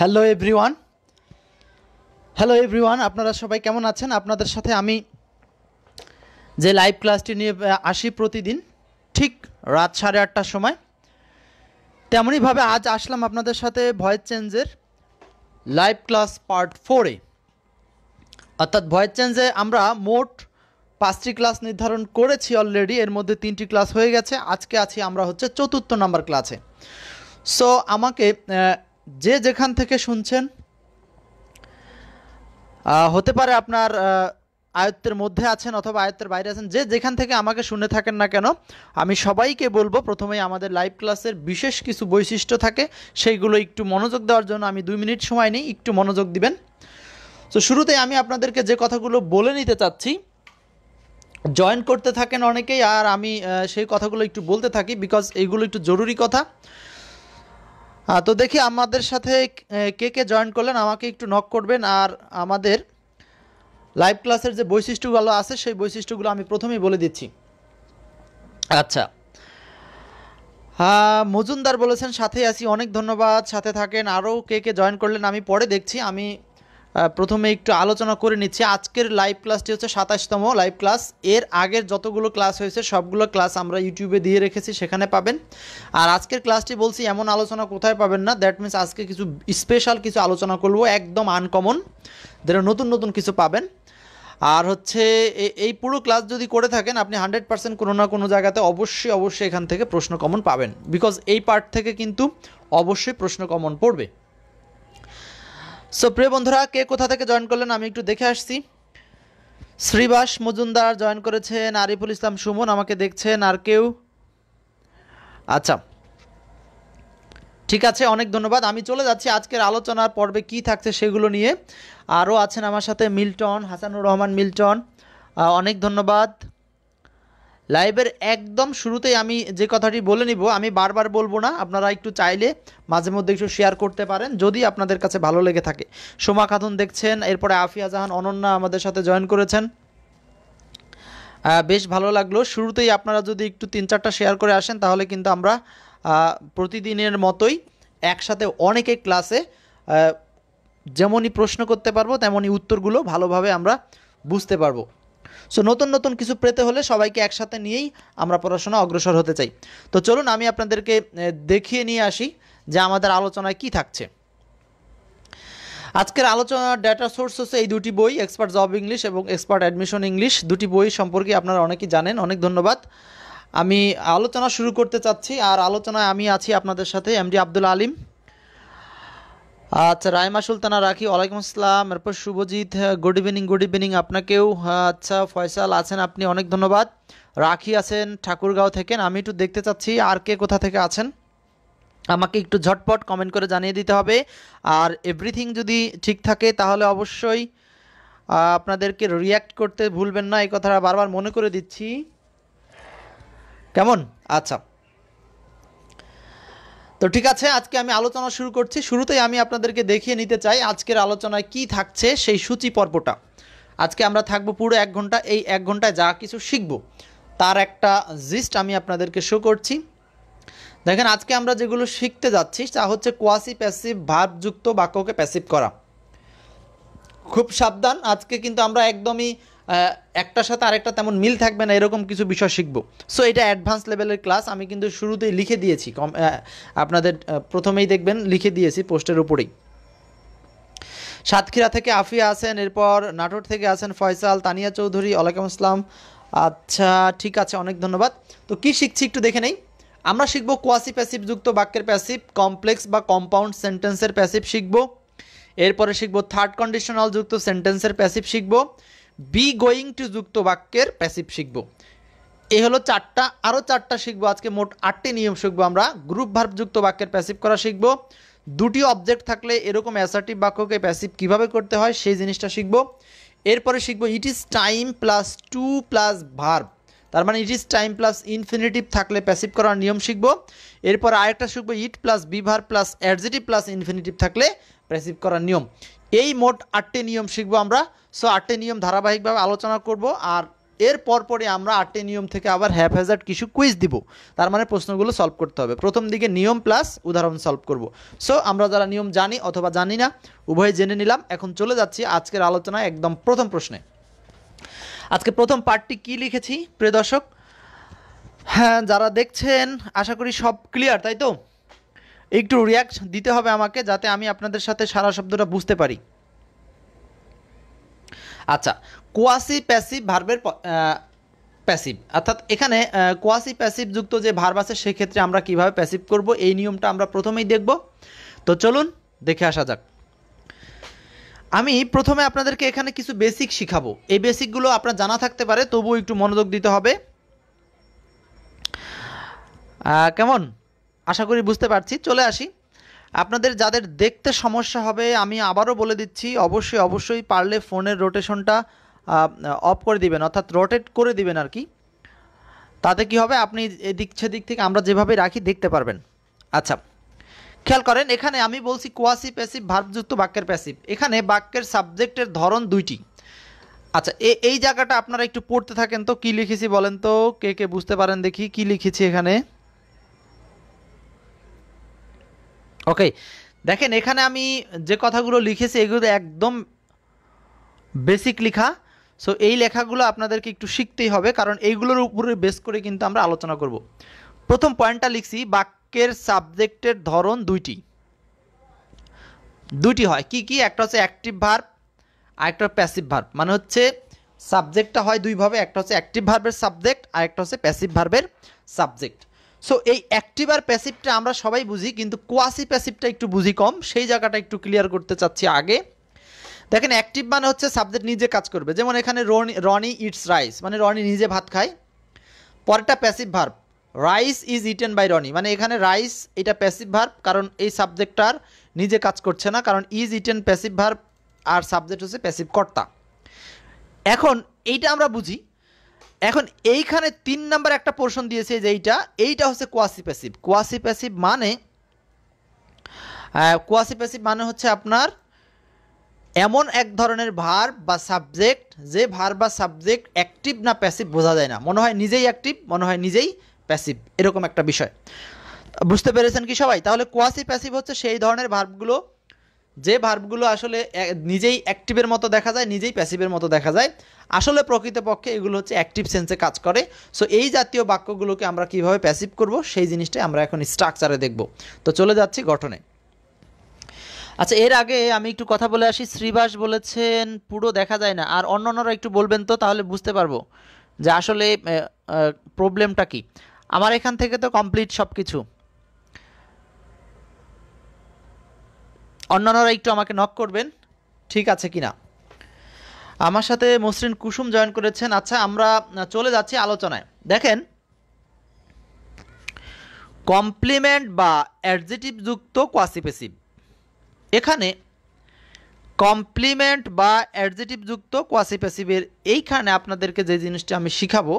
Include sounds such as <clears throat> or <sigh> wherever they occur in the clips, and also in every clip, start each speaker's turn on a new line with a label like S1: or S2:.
S1: Hello everyone hello everyone আপনারা সবাই কেমন আছেন আপনাদের সাথে আমি যে লাইভ ক্লাসটি নিয়ে আসি প্রতিদিন ঠিক রাত সাড়ে আটটার সময় তেমনইভাবে আজ আসলাম আপনাদের সাথে ভয়েস চেঞ্জের লাইভ ক্লাস পার্ট ফোরে অর্থাৎ ভয়েস চেঞ্জে আমরা মোট পাঁচটি ক্লাস নির্ধারণ করেছি অলরেডি এর মধ্যে তিনটি ক্লাস হয়ে গেছে আজকে আছি আমরা হচ্ছে চতুর্থ নাম্বার ক্লাসে সো আমাকে যে যেখান থেকে শুনছেন হতে পারে আপনার আয়ত্তের মধ্যে আছেন অথবা আয়ত্তের বাইরে আছেন যে যেখান থেকে আমাকে শুনে থাকেন না কেন আমি সবাইকে বলবো প্রথমেই আমাদের লাইভ ক্লাসের বিশেষ কিছু বৈশিষ্ট্য থাকে সেইগুলো একটু মনোযোগ দেওয়ার জন্য আমি দুই মিনিট সময় নিই একটু মনোযোগ দিবেন তো শুরুতেই আমি আপনাদেরকে যে কথাগুলো বলে নিতে চাচ্ছি জয়েন করতে থাকেন অনেকেই আর আমি সেই কথাগুলো একটু বলতে থাকি বিকজ এইগুলো একটু জরুরি কথা তো দেখি আমাদের সাথে কে কে জয়েন করলেন আমাকে একটু নক করবেন আর আমাদের লাইভ ক্লাসের যে বৈশিষ্ট্যগুলো আছে সেই বৈশিষ্ট্যগুলো আমি প্রথমেই বলে দিচ্ছি আচ্ছা মজুমদার বলেছেন সাথে আছি অনেক ধন্যবাদ সাথে থাকেন আরও কে কে জয়েন করলেন আমি পরে দেখছি আমি প্রথমে একটু আলোচনা করে নিচ্ছি আজকের লাইভ ক্লাসটি হচ্ছে সাতাশতম লাইভ ক্লাস এর আগের যতগুলো ক্লাস হয়েছে সবগুলো ক্লাস আমরা ইউটিউবে দিয়ে রেখেছি সেখানে পাবেন আর আজকের ক্লাসটি বলছি এমন আলোচনা কোথায় পাবেন না দ্যাট মিন্স আজকে কিছু স্পেশাল কিছু আলোচনা করব একদম আনকমন যেটা নতুন নতুন কিছু পাবেন আর হচ্ছে এই পুরো ক্লাস যদি করে থাকেন আপনি হান্ড্রেড পার্সেন্ট কোনো না কোনো জায়গাতে অবশ্যই অবশ্যই এখান থেকে প্রশ্ন কমন পাবেন বিকজ এই পার্ট থেকে কিন্তু অবশ্যই প্রশ্ন কমন পড়বে সো প্রিয় বন্ধুরা কে কোথা থেকে জয়েন করলেন আমি একটু দেখে আসছি শ্রীবাস মজুমদার জয়েন করেছেন আরিফুল ইসলাম সুমন আমাকে দেখছেন আর কেউ আচ্ছা ঠিক আছে অনেক ধন্যবাদ আমি চলে যাচ্ছি আজকের আলোচনার পর্বে কি থাকছে সেগুলো নিয়ে আরও আছেন আমার সাথে মিল্টন হাসানুর রহমান মিল্টন অনেক ধন্যবাদ লাইভের একদম শুরুতেই আমি যে কথাটি বলে নিব আমি বারবার বলবো না আপনারা একটু চাইলে মাঝে মধ্যে একটু শেয়ার করতে পারেন যদি আপনাদের কাছে ভালো লেগে থাকে সোমা খাতুন দেখছেন এরপরে আফিয়া জাহান অনন্যা আমাদের সাথে জয়েন করেছেন বেশ ভালো লাগলো শুরুতেই আপনারা যদি একটু তিন চারটা শেয়ার করে আসেন তাহলে কিন্তু আমরা প্রতিদিনের মতোই একসাথে অনেকে ক্লাসে যেমনই প্রশ্ন করতে পারবো তেমনই উত্তরগুলো ভালোভাবে আমরা বুঝতে পারবো সো নতুন নতুন কিছু পেতে হলে সবাইকে একসাথে নিয়েই আমরা পড়াশোনা অগ্রসর হতে চাই তো চলুন আমি আপনাদেরকে দেখিয়ে নিয়ে আসি যে আমাদের আলোচনায় কি থাকছে আজকের আলোচনার ডেটা সোর্স হচ্ছে এই দুটি বই এক্সপার্ট জব ইংলিশ এবং এক্সপার্ট অ্যাডমিশন ইংলিশ দুটি বই সম্পর্কে আপনারা অনেকেই জানেন অনেক ধন্যবাদ আমি আলোচনা শুরু করতে চাচ্ছি আর আলোচনায় আমি আছি আপনাদের সাথে এমডি আব্দুল আলিম আচ্ছা রাইমা সুলতানা রাখি ওয়ালাইকুম আসসালাম এরপর Subhojit good evening good evening আপনাকেও আচ্ছা ফয়সাল আছেন আপনি অনেক ধন্যবাদ রাখি আছেন ঠাকুরগাঁও থেকে আমি একটু দেখতে চাচ্ছি আর কে কোথা থেকে আছেন আমাকে একটু ঝটপট কমেন্ট করে জানিয়ে দিতে হবে আর এভরিথিং যদি ঠিক থাকে তাহলে অবশ্যই আপনাদেরকে রিয়্যাক্ট করতে ভুলবেন না এই কথাটা বারবার মনে করে দিচ্ছি কেমন আচ্ছা তো ঠিক আছে আজকে আমি আলোচনা শুরু করছি শুরুতেই আমি আপনাদেরকে দেখিয়ে নিতে চাই আজকের আলোচনায় কি থাকছে সেই সূচি পর্বটা আজকে আমরা থাকবো পুরো এক ঘন্টা এই এক ঘন্টায় যা কিছু শিখব তার একটা জিস্ট আমি আপনাদেরকে শো করছি দেখেন আজকে আমরা যেগুলো শিখতে যাচ্ছি তা হচ্ছে কোয়াসি প্যাসিভ ভাবযুক্ত বাক্যকে প্যাসিভ করা খুব সাবধান আজকে কিন্তু আমরা একদমই একটার সাথে আরেকটা তেমন মিল থাকবে না এরকম কিছু বিষয় শিখবো সো এটা অ্যাডভান্স লেভেলের ক্লাস আমি কিন্তু শুরুতেই লিখে দিয়েছি কম আপনাদের প্রথমেই দেখবেন লিখে দিয়েছি পোস্টের উপরেই সাতক্ষীরা থেকে আফিয়া আসেন এরপর নাটোর থেকে আসেন ফয়সাল তানিয়া চৌধুরী ওয়ালাইকুম আসসালাম আচ্ছা ঠিক আছে অনেক ধন্যবাদ তো কি শিখছি একটু দেখে নেই আমরা শিখব কোয়াসি প্যাসিভ যুক্ত বাক্যের প্যাসিভ কমপ্লেক্স বা কম্পাউন্ড সেন্টেন্সের প্যাসিভ শিখব এরপরে শিখব থার্ড কন্ডিশনাল যুক্ত সেন্টেন্সের প্যাসিভ শিখব বি গোয়িং টু যুক্ত বাক্যের প্যাসিভ শিখব এ হলো চারটা আরও চারটা শিখবো আজকে মোট আটটি নিয়ম শিখবো আমরা গ্রুপ যুক্ত বাক্যের প্যাসিভ করা শিখবো দুটি অবজেক্ট থাকলে এরকম অ্যাসার্টিভ বাক্যকে প্যাসিভ কিভাবে করতে হয় সেই জিনিসটা শিখবো এরপরে শিখবো it is time plus to plus verb তার মানে it is time plus infinitive থাকলে প্যাসিভ করার নিয়ম শিখবো এরপর আরেকটা শিখবো it plus beaver plus adjective plus infinitive থাকলে প্যাসিভ করার নিয়ম এই মোট আটটি নিয়ম শিখবো আমরা সো আটটি নিয়ম ধারাবাহিকভাবে আলোচনা করব আর এর পরপরই আমরা আটটি নিয়ম থেকে আবার হ্যাফ হ্যাজার্ড কিছু কুইজ দিব তার মানে প্রশ্নগুলো সলভ করতে হবে প্রথম দিকে নিয়ম প্লাস উদাহরণ সলভ করব সো আমরা যারা নিয়ম জানি অথবা জানি না উভয়ে জেনে নিলাম এখন চলে যাচ্ছি আজকের আলোচনায় একদম প্রথম প্রশ্নে আজকে প্রথম পার্টটি কি লিখেছি প্রিয় দর্শক হ্যাঁ যারা দেখছেন আশা করি সব ক্লিয়ার তাই তো একটু রিয়াক্ট দিতে হবে আমাকে যাতে আমি আপনাদের সাথে সারা শব্দটা বুঝতে পারি আচ্ছা কোয়াসি প্যাসিভ ভার্বের প্যাসিভ অর্থাৎ এখানে কোয়াসি প্যাসিভ যুক্ত যে ভার্ব আছে সেক্ষেত্রে আমরা কিভাবে প্যাসিভ করব এই নিয়মটা আমরা প্রথমেই দেখব তো চলুন দেখে আসা যাক আমি প্রথমে আপনাদেরকে এখানে কিছু বেসিক শিখাবো এই বেসিকগুলো আপনার জানা থাকতে পারে তবুও একটু মনোযোগ দিতে হবে কেমন আশা করি বুঝতে পারছি চলে আসি আপনাদের যাদের দেখতে সমস্যা হবে আমি আবারও বলে দিচ্ছি অবশ্যই অবশ্যই পারলে ফোনের রোটেশনটা অফ করে দিবেন অর্থাৎ রোটেট করে দিবেন আর কি তাতে কি হবে আপনি এদিক সেদিক থেকে আমরা যেভাবে রাখি দেখতে পারবেন আচ্ছা খেয়াল করেন এখানে আমি বলছি কোয়াসি প্যাসিভ ভার্বযুক্ত বাক্যের প্যাসিভ এখানে বাক্যের সাবজেক্টের ধরন দুইটি আচ্ছা এ এই জায়গাটা আপনারা একটু পড়তে থাকেন তো কি লিখেছি বলেন তো কে কে বুঝতে পারেন দেখি কি লিখেছি এখানে ওকে দেখেন এখানে আমি যে কথাগুলো লিখেছি এগুলো একদম বেসিক লেখা সো এই লেখাগুলো আপনাদেরকে একটু শিখতেই হবে কারণ এইগুলোর উপরে বেস করে কিন্তু আমরা আলোচনা করব প্রথম পয়েন্টটা লিখছি বাক্যের সাবজেক্টের ধরন দুইটি দুইটি হয় কি কি একটা হচ্ছে অ্যাক্টিভ ভার্ব আরেকটা প্যাসিভ ভার্ব মানে হচ্ছে সাবজেক্টটা হয় দুইভাবে একটা হচ্ছে অ্যাক্টিভ ভার্বের সাবজেক্ট আর একটা হচ্ছে প্যাসিভ ভার্বের সাবজেক্ট সো এই অ্যাক্টিভ আর প্যাসিভটা আমরা সবাই বুঝি কিন্তু কোয়াসি প্যাসিভটা একটু বুঝি কম সেই জায়গাটা একটু ক্লিয়ার করতে চাচ্ছি আগে দেখেন অ্যাক্টিভ মানে হচ্ছে সাবজেক্ট নিজে কাজ করবে যেমন এখানে রনি রনি ইটস রাইস মানে রনি নিজে ভাত খায় পরেরটা passive verb rice is eaten by Roni মানে এখানে রাইস এটা প্যাসিভ ভার্ব কারণ এই সাবজেক্টটার নিজে কাজ করছে না কারণ ইজ ইটেন প্যাসিভ ভার্ব আর সাবজেক্ট হচ্ছে প্যাসিভ কর্তা এখন এইটা আমরা বুঝি এখন এইখানে তিন নাম্বার একটা পোর্শন দিয়েছে যে এইটা এইটা হচ্ছে কোয়াসি প্যাসিভ কোয়াসি প্যাসিভ মানে কোয়াসি প্যাসিভ মানে হচ্ছে আপনার এমন এক ধরনের ভার বা সাবজেক্ট যে ভার বা সাবজেক্ট অ্যাক্টিভ না প্যাসিভ বোঝা যায় না মনে হয় নিজেই অ্যাক্টিভ মনে হয় নিজেই প্যাসিভ এরকম একটা বিষয় বুঝতে পেরেছেন কি সবাই তাহলে কোয়াসি প্যাসিভ হচ্ছে সেই ধরনের ভার্বগুলো যে ভার্বগুলো আসলে নিজেই অ্যাক্টিভের মতো দেখা যায় নিজেই প্যাসিভের মতো দেখা যায় আসলে প্রকৃতপক্ষে এগুলো হচ্ছে অ্যাক্টিভ সেন্সে কাজ করে সো এই জাতীয় বাক্যগুলোকে আমরা কিভাবে প্যাসিভ করব সেই জিনিসটাই আমরা এখন স্ট্রাকচারে দেখব তো চলে যাচ্ছি গঠনে আচ্ছা এর আগে আমি একটু কথা বলে আসি শ্রীবাস বলেছেন পুরো দেখা যায় না আর অন্য অন্যরা একটু বলবেন তো তাহলে বুঝতে পারবো যে আসলে প্রবলেমটা কি আমার এখান থেকে তো কমপ্লিট সব কিছু অন্যান্যরা একটু আমাকে নক করবেন ঠিক আছে কি না আমার সাথে মসৃণ কুসুম জয়েন করেছেন আচ্ছা আমরা চলে যাচ্ছি আলোচনায় দেখেন কমপ্লিমেন্ট বা অ্যাডজেটিভ যুক্ত কোয়াসিপেসিভ এখানে কমপ্লিমেন্ট বা অ্যাডজেটিভ যুক্ত কোয়াসিপেসিভের এইখানে আপনাদেরকে যে জিনিসটি আমি শিখাবো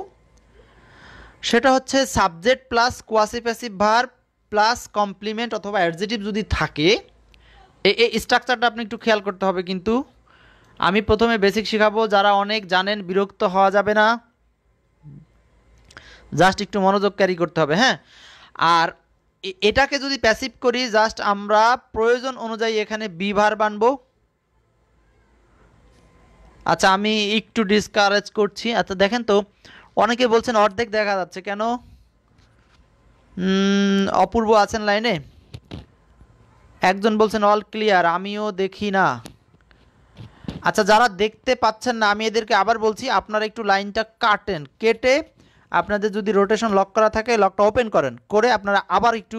S1: সেটা হচ্ছে subject plus কোয়াসিপেসিভ verb plus complement অথবা অ্যাডজেটিভ যদি থাকে এই স্ট্রাকচারটা আপনি একটু খেয়াল করতে হবে কিন্তু আমি প্রথমে বেসিক শেখাবো যারা অনেক জানেন বিরক্ত হওয়া যাবে না জাস্ট একটু মনোযোগ ক্যারি করতে হবে হ্যাঁ আর এটাকে যদি প্যাসিভ করি জাস্ট আমরা প্রয়োজন অনুযায়ী এখানে বিভার বানবো আচ্ছা আমি একটু ডিসকারেজ করছি আচ্ছা দেখেন তো অনেকে বলছেন অর্ধেক দেখা যাচ্ছে কেন অপূর্ব আছেন লাইনে একজন বলছেন অল ক্লিয়ার আমিও দেখি না আচ্ছা যারা দেখতে পাচ্ছেন না আমি এদেরকে আবার বলছি আপনারা একটু লাইনটা কাটেন কেটে আপনাদের যদি রোটেশন লক করা থাকে লকটা ওপেন করেন করে আপনারা আবার একটু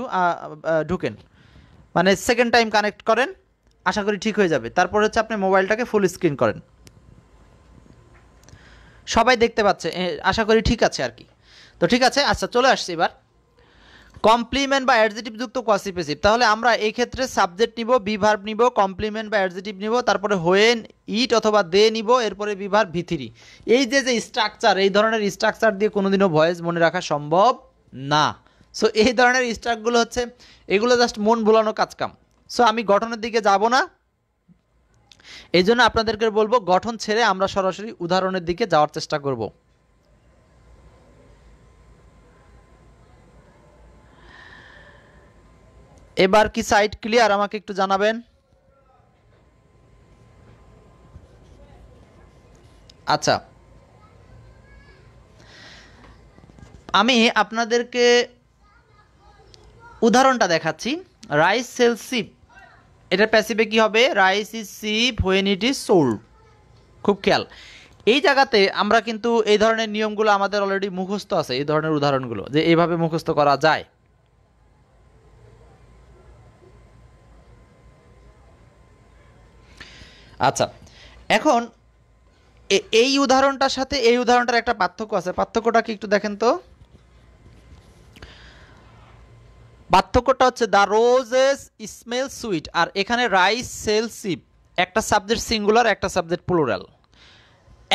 S1: ঢুকেন মানে সেকেন্ড টাইম কানেক্ট করেন আশা করি ঠিক হয়ে যাবে তারপর হচ্ছে আপনি মোবাইলটাকে ফুল স্ক্রিন করেন সবাই দেখতে পাচ্ছে আশা করি ঠিক আছে আর কি তো ঠিক আছে আচ্ছা চলে আসছি এবার কমপ্লিমেন্ট বা অ্যাডজেটিভ যুক্ত কোয়াসিপেসিভ তাহলে আমরা এই ক্ষেত্রে সাবজেক্ট নিব বিভার্ভ নিব কমপ্লিমেন্ট বা অ্যাডজেটিভ নিব তারপরে হোয়েন ইট অথবা দে নিব এরপরে বিভার ভিথিরি এই যে যে স্ট্রাকচার এই ধরনের স্ট্রাকচার দিয়ে কোনোদিনও ভয়েস মনে রাখা সম্ভব না সো এই ধরনের স্ট্রাকগুলো হচ্ছে এগুলো জাস্ট মন ভুলানো কাজকাম সো আমি গঠনের দিকে যাব না এই জন্য আপনাদেরকে বলবো গঠন ছেড়ে আমরা সরাসরি উদাহরণের দিকে যাওয়ার চেষ্টা করবো এবার কি সাইট ক্লিয়ার আমাকে একটু জানাবেন আচ্ছা আমি আপনাদেরকে উদাহরণটা দেখাচ্ছি রাইস সেল সিপ এটা প্যাসিভে কি হবে rice is cheap when it is sold খুব খেয়াল এই জায়গাতে আমরা কিন্তু এই ধরনের নিয়মগুলো আমাদের অলরেডি মুখস্থ আছে এই ধরনের উদাহরণগুলো যে এইভাবে মুখস্থ করা যায় আচ্ছা এখন এই উদাহরণটার সাথে এই উদাহরণটার একটা পার্থক্য আছে পার্থক্যটা কি একটু দেখেন তো পার্থক্যটা হচ্ছে দ্য রোজেস স্মেল সুইট আর এখানে রাইস সেল সিপ একটা সাবজেক্ট সিঙ্গুলার একটা সাবজেক্ট প্লুরাল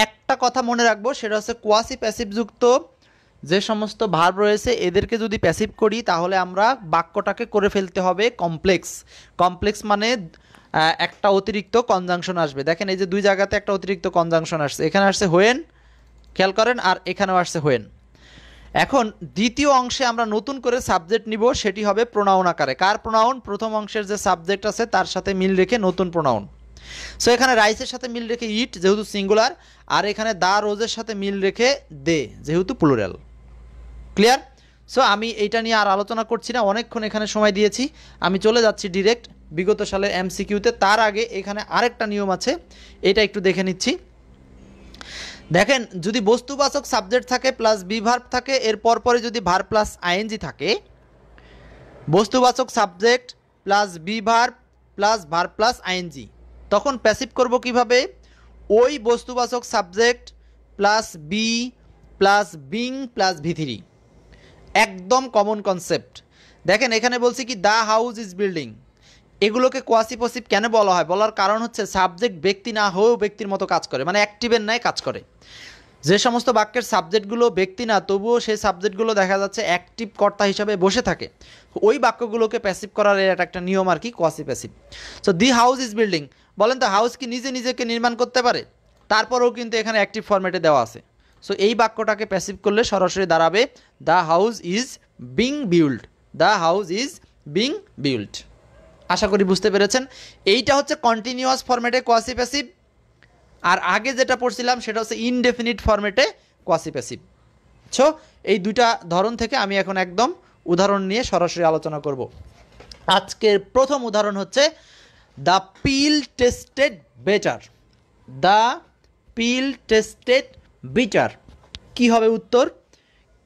S1: একটা কথা মনে রাখবো সেটা হচ্ছে কোয়াসি যুক্ত যে সমস্ত ভার্ব রয়েছে এদেরকে যদি প্যাসিভ করি তাহলে আমরা বাক্যটাকে করে ফেলতে হবে কমপ্লেক্স কমপ্লেক্স মানে একটা অতিরিক্ত কনজাংশন আসবে দেখেন এই যে দুই জায়গাতে একটা অতিরিক্ত কনজাংশন আসছে এখানে আসছে হোয়েন খেয়াল করেন আর এখানেও আসছে হোয়েন এখন দ্বিতীয় অংশে আমরা নতুন করে সাবজেক্ট নিব সেটি হবে প্রোনাউন আকারে কার প্রোনাউন প্রথম অংশের যে সাবজেক্ট আছে তার সাথে মিল রেখে নতুন প্রোনাউন সো এখানে রাইসের সাথে মিল রেখে ইট যেহেতু সিঙ্গুলার আর এখানে দা রোজের সাথে মিল রেখে দে যেহেতু প্লুরাল ক্লিয়ার সো আমি এইটা নিয়ে আর আলোচনা করছি না অনেকক্ষণ এখানে সময় দিয়েছি আমি চলে যাচ্ছি ডিরেক্ট বিগত সালের এমসিকিউতে তার আগে এখানে আরেকটা নিয়ম আছে এটা একটু দেখে নিচ্ছি দেখেন যদি বস্তুবাচক সাবজেক্ট থাকে প্লাস বিভার্ব থাকে এর পরপরে যদি ভার প্লাস আইএনজি থাকে বস্তুবাচক subject plus be verb plus verb plus ING তখন প্যাসিভ করব কিভাবে ওই বস্তুবাচক subject plus be plus being plus ভিথিরি একদম কমন কনসেপ্ট দেখেন এখানে বলছি কি দ্য হাউস ইজ বিল্ডিং এগুলোকে কোয়াসিপসিভ কেন বলা হয় বলার কারণ হচ্ছে সাবজেক্ট ব্যক্তি না হয়েও ব্যক্তির মতো কাজ করে মানে অ্যাক্টিভের ন্যায় কাজ করে যে সমস্ত বাক্যের সাবজেক্টগুলো ব্যক্তি না তবুও সেই সাবজেক্টগুলো দেখা যাচ্ছে অ্যাক্টিভ কর্তা হিসাবে বসে থাকে ওই বাক্যগুলোকে প্যাসিভ করার এটা একটা নিয়ম আর কি quasi passive so the house is building বলেন তো হাউস কি নিজে নিজেকে নির্মাণ করতে পারে তারপরেও কিন্তু এখানে অ্যাক্টিভ ফর্মেটে দেওয়া আছে সো এই বাক্যটাকে প্যাসিভ করলে সরাসরি দাঁড়াবে the house is being build the house is being build আশা করি বুঝতে পেরেছেন এইটা হচ্ছে কন্টিনিউয়াস ফর্মেটে কোয়াসি প্যাসিভ আর আগে যেটা পড়ছিলাম সেটা হচ্ছে ইনডেফিনিট ফর্মেটে কোয়াসি প্যাসিভ ছো এই দুটা ধরন থেকে আমি এখন একদম উদাহরণ নিয়ে সরাসরি আলোচনা করব আজকের প্রথম উদাহরণ হচ্ছে the pill tasted better the pill tasted bitter কি হবে উত্তর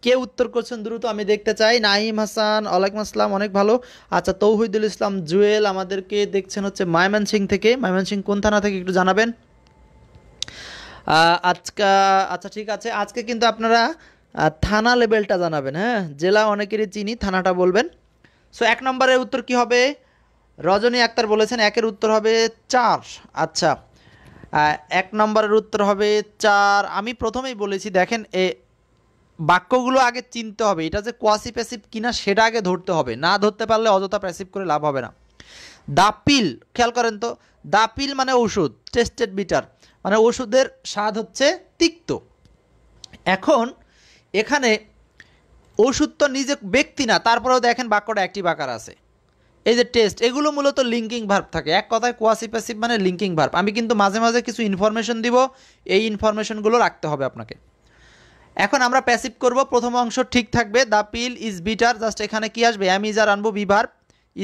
S1: কে উত্তর করছেন দ্রুত আমি দেখতে চাই নাইম হাসান ওয়ালাইকুম আসসালাম অনেক ভালো আচ্ছা তৌহিদুল ইসলাম জুয়েল আমাদেরকে দেখছেন হচ্ছে মায়মান সিং থেকে মায়মান সিং কোন থানা থেকে একটু জানাবেন আজকা আচ্ছা ঠিক আছে আজকে কিন্তু আপনারা থানা লেভেলটা জানাবেন হ্যাঁ জেলা অনেকেরই চিনি থানাটা বলবেন সো এক নম্বরের উত্তর কি হবে রজনী আক্তার বলেছেন একের উত্তর হবে চার আচ্ছা এক নম্বরের উত্তর হবে চার আমি প্রথমেই বলেছি দেখেন এ বাক্যগুলো আগে চিনতে হবে এটা যে কোয়াসি প্যাসিভ কিনা সেটা আগে ধরতে হবে না ধরতে পারলে অযথা প্যাসিভ করে লাভ হবে না দা পিল খেয়াল করেন তো দা পিল মানে ওষুধ টেস্টেড বিটার মানে ওষুধের স্বাদ হচ্ছে তিক্ত এখন এখানে ওষুধ তো নিজে ব্যক্তি না তারপরেও দেখেন বাক্যটা একটি বাকার আছে এই যে টেস্ট এগুলো মূলত লিঙ্কিং ভার্ব থাকে এক কথায় কোয়াসি প্যাসিভ মানে লিঙ্কিং ভার্ব আমি কিন্তু মাঝে মাঝে কিছু ইনফরমেশন দিব এই ইনফরমেশনগুলো রাখতে হবে আপনাকে এখন আমরা প্যাসিভ করব প্রথম অংশ ঠিক থাকবে the pill is bitter just এখানে কি আসবে অ্যামিজার আনবো বিভার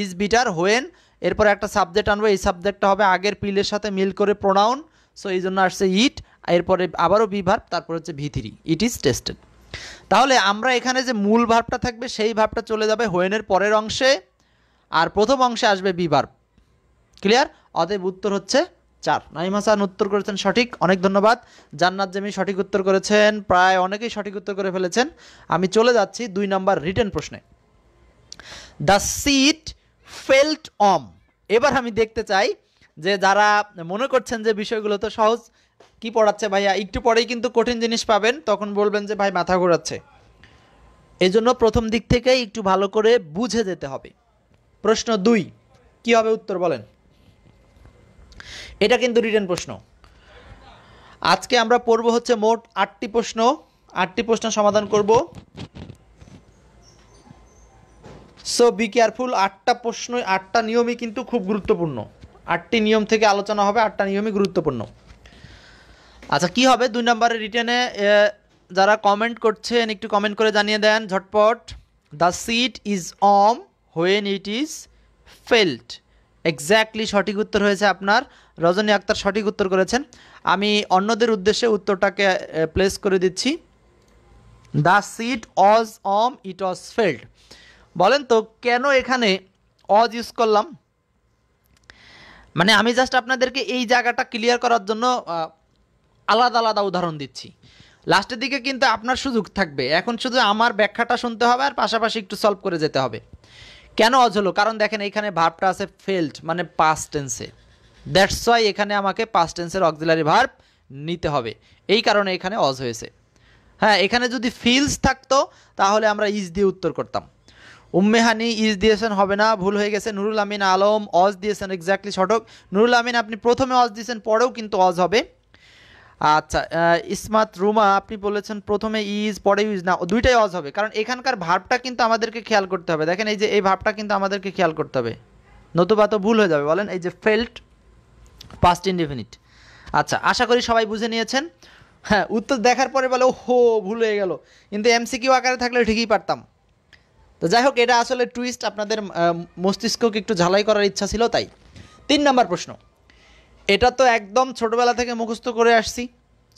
S1: ইজ বিটার হোয়েন এরপর একটা সাবজেক্ট আনবো এই সাবজেক্টটা হবে আগের পিলের সাথে মিল করে প্রোনাউন সো এই জন্য আসছে ইট এরপরে আবারও বিভার তারপর হচ্ছে ভিথিরি ইট ইজ টেস্টেড তাহলে আমরা এখানে যে মূল ভাবটা থাকবে সেই ভাবটা চলে যাবে হোয়েনের পরের অংশে আর প্রথম অংশে আসবে বিভার ক্লিয়ার অতএব উত্তর হচ্ছে চার নাইম হাসান উত্তর করেছেন সঠিক অনেক ধন্যবাদ জান্নাত জেমি সঠিক উত্তর করেছেন প্রায় অনেকেই সঠিক উত্তর করে ফেলেছেন আমি চলে যাচ্ছি দুই নম্বর রিটার্ন প্রশ্নে দ্য সিট ফেল্ট অম এবার আমি দেখতে চাই যে যারা মনে করছেন যে বিষয়গুলো তো সহজ কি পড়াচ্ছে ভাইয়া একটু পরেই কিন্তু কঠিন জিনিস পাবেন তখন বলবেন যে ভাই মাথা ঘোরাচ্ছে এই জন্য প্রথম দিক থেকেই একটু ভালো করে বুঝে যেতে হবে প্রশ্ন দুই কি হবে উত্তর বলেন এটা কিন্তু রিটার্ন প্রশ্ন আজকে আমরা পড়ব হচ্ছে মোট আটটি প্রশ্ন আটটি প্রশ্ন সমাধান করব সো বি কেয়ারফুল আটটা প্রশ্ন আটটা নিয়মই কিন্তু খুব গুরুত্বপূর্ণ আটটি নিয়ম থেকে আলোচনা হবে আটটা নিয়মই গুরুত্বপূর্ণ আচ্ছা কি হবে দুই নম্বরে রিটার্নে যারা কমেন্ট করছেন একটু কমেন্ট করে জানিয়ে দেন ঝটপট the seat is warm when it is felt exactly সঠিক উত্তর হয়েছে আপনার রজনী আক্তার সঠিক উত্তর করেছেন আমি অন্যদের উদ্দেশ্যে উত্তরটাকে প্লেস করে দিচ্ছি দ্য সিট অজ অম ইট অজ ফেল্ড বলেন তো কেন এখানে অজ ইউজ করলাম মানে আমি জাস্ট আপনাদেরকে এই জায়গাটা ক্লিয়ার করার জন্য আলাদা আলাদা উদাহরণ দিচ্ছি লাস্টের দিকে কিন্তু আপনার সুযোগ থাকবে এখন শুধু আমার ব্যাখ্যাটা শুনতে হবে আর পাশাপাশি একটু সলভ করে যেতে হবে কেন অজ হলো কারণ দেখেন এইখানে ভাবটা আছে ফেল্ড মানে পাস্ট টেন্সে দ্যাটস ওয়াই এখানে আমাকে পাস্ট টেন্সের অক্সিলারি ভার্ব নিতে হবে এই কারণে এখানে অজ হয়েছে হ্যাঁ এখানে যদি ফিলস থাকতো তাহলে আমরা ইজ দিয়ে উত্তর করতাম উম্মেহানি ইজ দিয়েছেন হবে না ভুল হয়ে গেছে নুরুল আমিন আলম অজ দিয়েছেন এক্স্যাক্টলি সঠক নুরুল আমিন আপনি প্রথমে অজ দিয়েছেন পরেও কিন্তু অজ হবে আচ্ছা ইসমাত রুমা আপনি বলেছেন প্রথমে ইজ পরে ইউজ না দুইটাই অজ হবে কারণ এখানকার ভাবটা কিন্তু আমাদেরকে খেয়াল করতে হবে দেখেন এই যে এই ভাবটা কিন্তু আমাদেরকে খেয়াল করতে হবে নতুবা তো ভুল হয়ে যাবে বলেন এই যে ফেল্ট পাস্ট ইনডিফিনিট আচ্ছা আশা করি সবাই বুঝে নিয়েছেন হ্যাঁ উত্তর দেখার পরে বলে হো ভুল হয়ে গেল কিন্তু এমসিকিউ আকারে থাকলে ঠিকই পারতাম তো যাই হোক এটা আসলে টুইস্ট আপনাদের মস্তিষ্ককে একটু ঝালাই করার ইচ্ছা ছিল তাই তিন নম্বর প্রশ্ন এটা তো একদম ছোটোবেলা থেকে মুখস্থ করে আসছি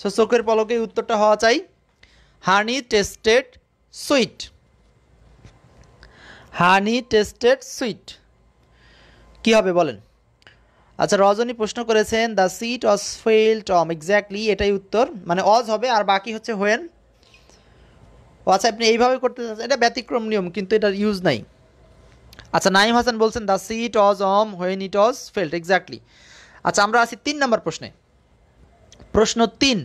S1: সো চোখের পলকেই উত্তরটা হওয়া চাই honey tasted sweet honey tasted sweet কি হবে বলেন আচ্ছা রজনী প্রশ্ন করেছেন the seat was felt warm exactly এটাই উত্তর মানে অজ হবে আর বাকি হচ্ছে হোয়েন ও আচ্ছা আপনি এইভাবে করতে চাচ্ছেন এটা ব্যতিক্রম নিয়ম কিন্তু এটার ইউজ নাই আচ্ছা নাইম হাসান বলছেন দ্য সিট অজ অম হোয়েন ইট অজ ফেল্ট এক্স্যাক্টলি আচ্ছা আমরা আছি তিন নম্বর প্রশ্নে প্রশ্ন তিন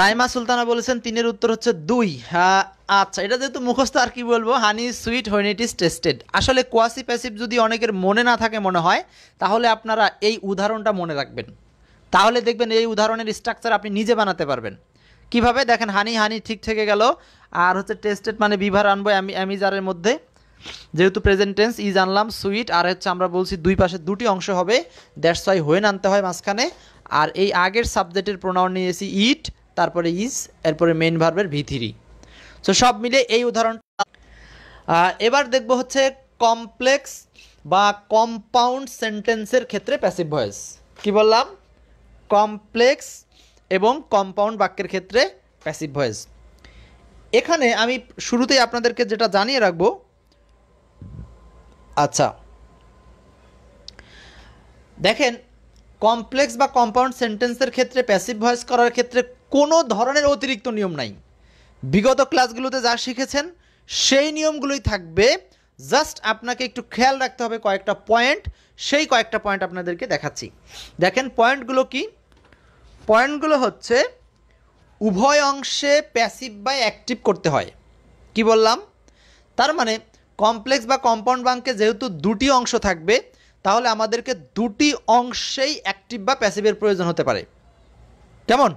S1: রাইমা সুলতানা বলেছেন তিনের উত্তর হচ্ছে দুই হ্যাঁ, আচ্ছা এটা যেহেতু মুখস্থ আর কি বলবো honey sweet when it is tasted আসলে কোয়াসি প্যাসিভ যদি অনেকের মনে না থাকে মনে হয় তাহলে আপনারা এই উদাহরণটা মনে রাখবেন তাহলে দেখবেন এই উদাহরণের স্ট্রাকচার আপনি নিজে বানাতে পারবেন কিভাবে দেখেন হানি হানি ঠিক থেকে গেল আর হচ্ছে টেস্টেড মানে বিভার আনবো আমি অ্যামিজারের মধ্যে যেহেতু প্রেজেন্টেন্স ই জানলাম সুইট আর হচ্ছে আমরা বলছি দুই পাশে দুটি অংশ হবে দ্যাটস ওয়াই হোয়েন আনতে হয় মাঝখানে আর এই আগের সাবজেক্টের প্রোনাউন নিয়েছি ইট তারপরে ইজ এরপরে মেন ভার্বের ভিথিরি সো সব মিলে এই উদাহরণ এবার দেখব হচ্ছে কমপ্লেক্স বা কম্পাউন্ড সেন্টেন্সের ক্ষেত্রে প্যাসিভ ভয়েস কি বললাম কমপ্লেক্স এবং কম্পাউন্ড বাক্যের ক্ষেত্রে প্যাসিভ ভয়েস এখানে আমি শুরুতেই আপনাদেরকে যেটা জানিয়ে রাখব আচ্ছা দেখেন কমপ্লেক্স বা কম্পাউন্ড সেন্টেন্সের ক্ষেত্রে প্যাসিভ ভয়েস করার ক্ষেত্রে কোনো ধরনের অতিরিক্ত নিয়ম নাই বিগত ক্লাসগুলোতে যা শিখেছেন সেই নিয়মগুলোই থাকবে জাস্ট আপনাকে একটু খেয়াল রাখতে হবে কয়েকটা পয়েন্ট সেই কয়েকটা পয়েন্ট আপনাদেরকে দেখাচ্ছি দেখেন পয়েন্টগুলো কি পয়েন্টগুলো হচ্ছে উভয় অংশে প্যাসিভ বা অ্যাক্টিভ করতে হয় কি বললাম তার মানে কমপ্লেক্স বা কম্পাউন্ড ব্যাঙ্কে যেহেতু দুটি অংশ থাকবে তাহলে আমাদেরকে দুটি অংশেই অ্যাক্টিভ বা প্যাসিভের প্রয়োজন হতে পারে কেমন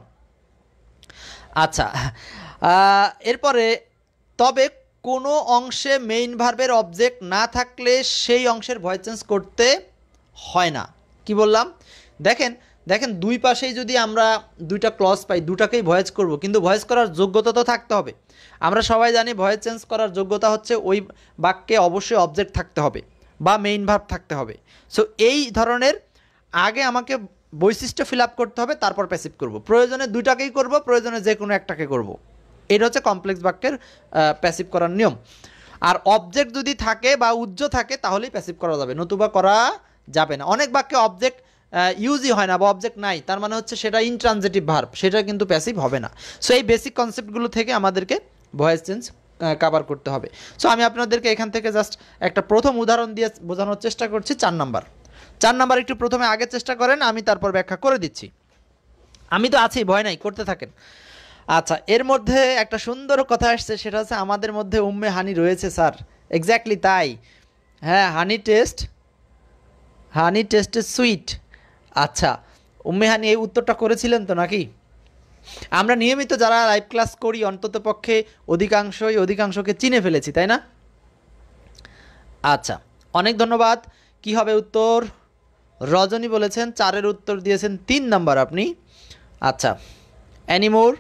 S1: আচ্ছা এরপরে তবে কোনো অংশে মেইন ভার্বের অবজেক্ট না থাকলে সেই অংশের ভয়েস চেঞ্জ করতে হয় না কি বললাম দেখেন দেখেন দুই পাশেই যদি আমরা দুইটা ক্লস পাই দুটাকেই ভয়েস করব কিন্তু ভয়েস করার যোগ্যতা তো থাকতে হবে আমরা সবাই জানি ভয়েস চেঞ্জ করার যোগ্যতা হচ্ছে ওই বাক্যে অবশ্যই অবজেক্ট থাকতে হবে বা মেইন ভার্ব থাকতে হবে সো এই ধরনের আগে আমাকে বৈশিষ্ট্য ফিল করতে হবে তারপর প্যাসিভ করব প্রয়োজনে দুইটাকেই করব প্রয়োজনে যে কোনো একটাকে করব এটা হচ্ছে কমপ্লেক্স বাক্যের প্যাসিভ করার নিয়ম আর অবজেক্ট যদি থাকে বা উজ্জ্ব থাকে তাহলেই প্যাসিভ করা যাবে নতুবা করা যাবে না অনেক বাক্যে অবজেক্ট ইউজই হয় না বা অবজেক্ট নাই তার মানে হচ্ছে সেটা ইনট্রানজেটিভ ভার্ব সেটা কিন্তু প্যাসিভ হবে না সো এই বেসিক কনসেপ্টগুলো থেকে আমাদেরকে ভয়েস চেঞ্জ কাভার করতে হবে সো আমি আপনাদেরকে এখান থেকে জাস্ট একটা প্রথম উদাহরণ দিয়ে বোঝানোর চেষ্টা করছি চার নাম্বার চার নাম্বার একটু প্রথমে আগে চেষ্টা করেন আমি তারপর ব্যাখ্যা করে দিচ্ছি আমি তো আছি ভয় নাই করতে থাকেন আচ্ছা এর মধ্যে একটা সুন্দর কথা আসছে সেটা হচ্ছে আমাদের মধ্যে উম্মে হানি রয়েছে স্যার এক্স্যাক্টলি তাই হ্যাঁ honey taste honey taste sweet আচ্ছা উম্মে হানি এই উত্তরটা করেছিলেন তো নাকি আমরা নিয়মিত যারা লাইভ ক্লাস করি অন্তত পক্ষে অধিকাংশই অধিকাংশকে চিনে ফেলেছি তাই না আচ্ছা অনেক ধন্যবাদ কি হবে উত্তর রজনী বলেছেন চারের উত্তর দিয়েছেন তিন নাম্বার আপনি আচ্ছা অ্যানিমোর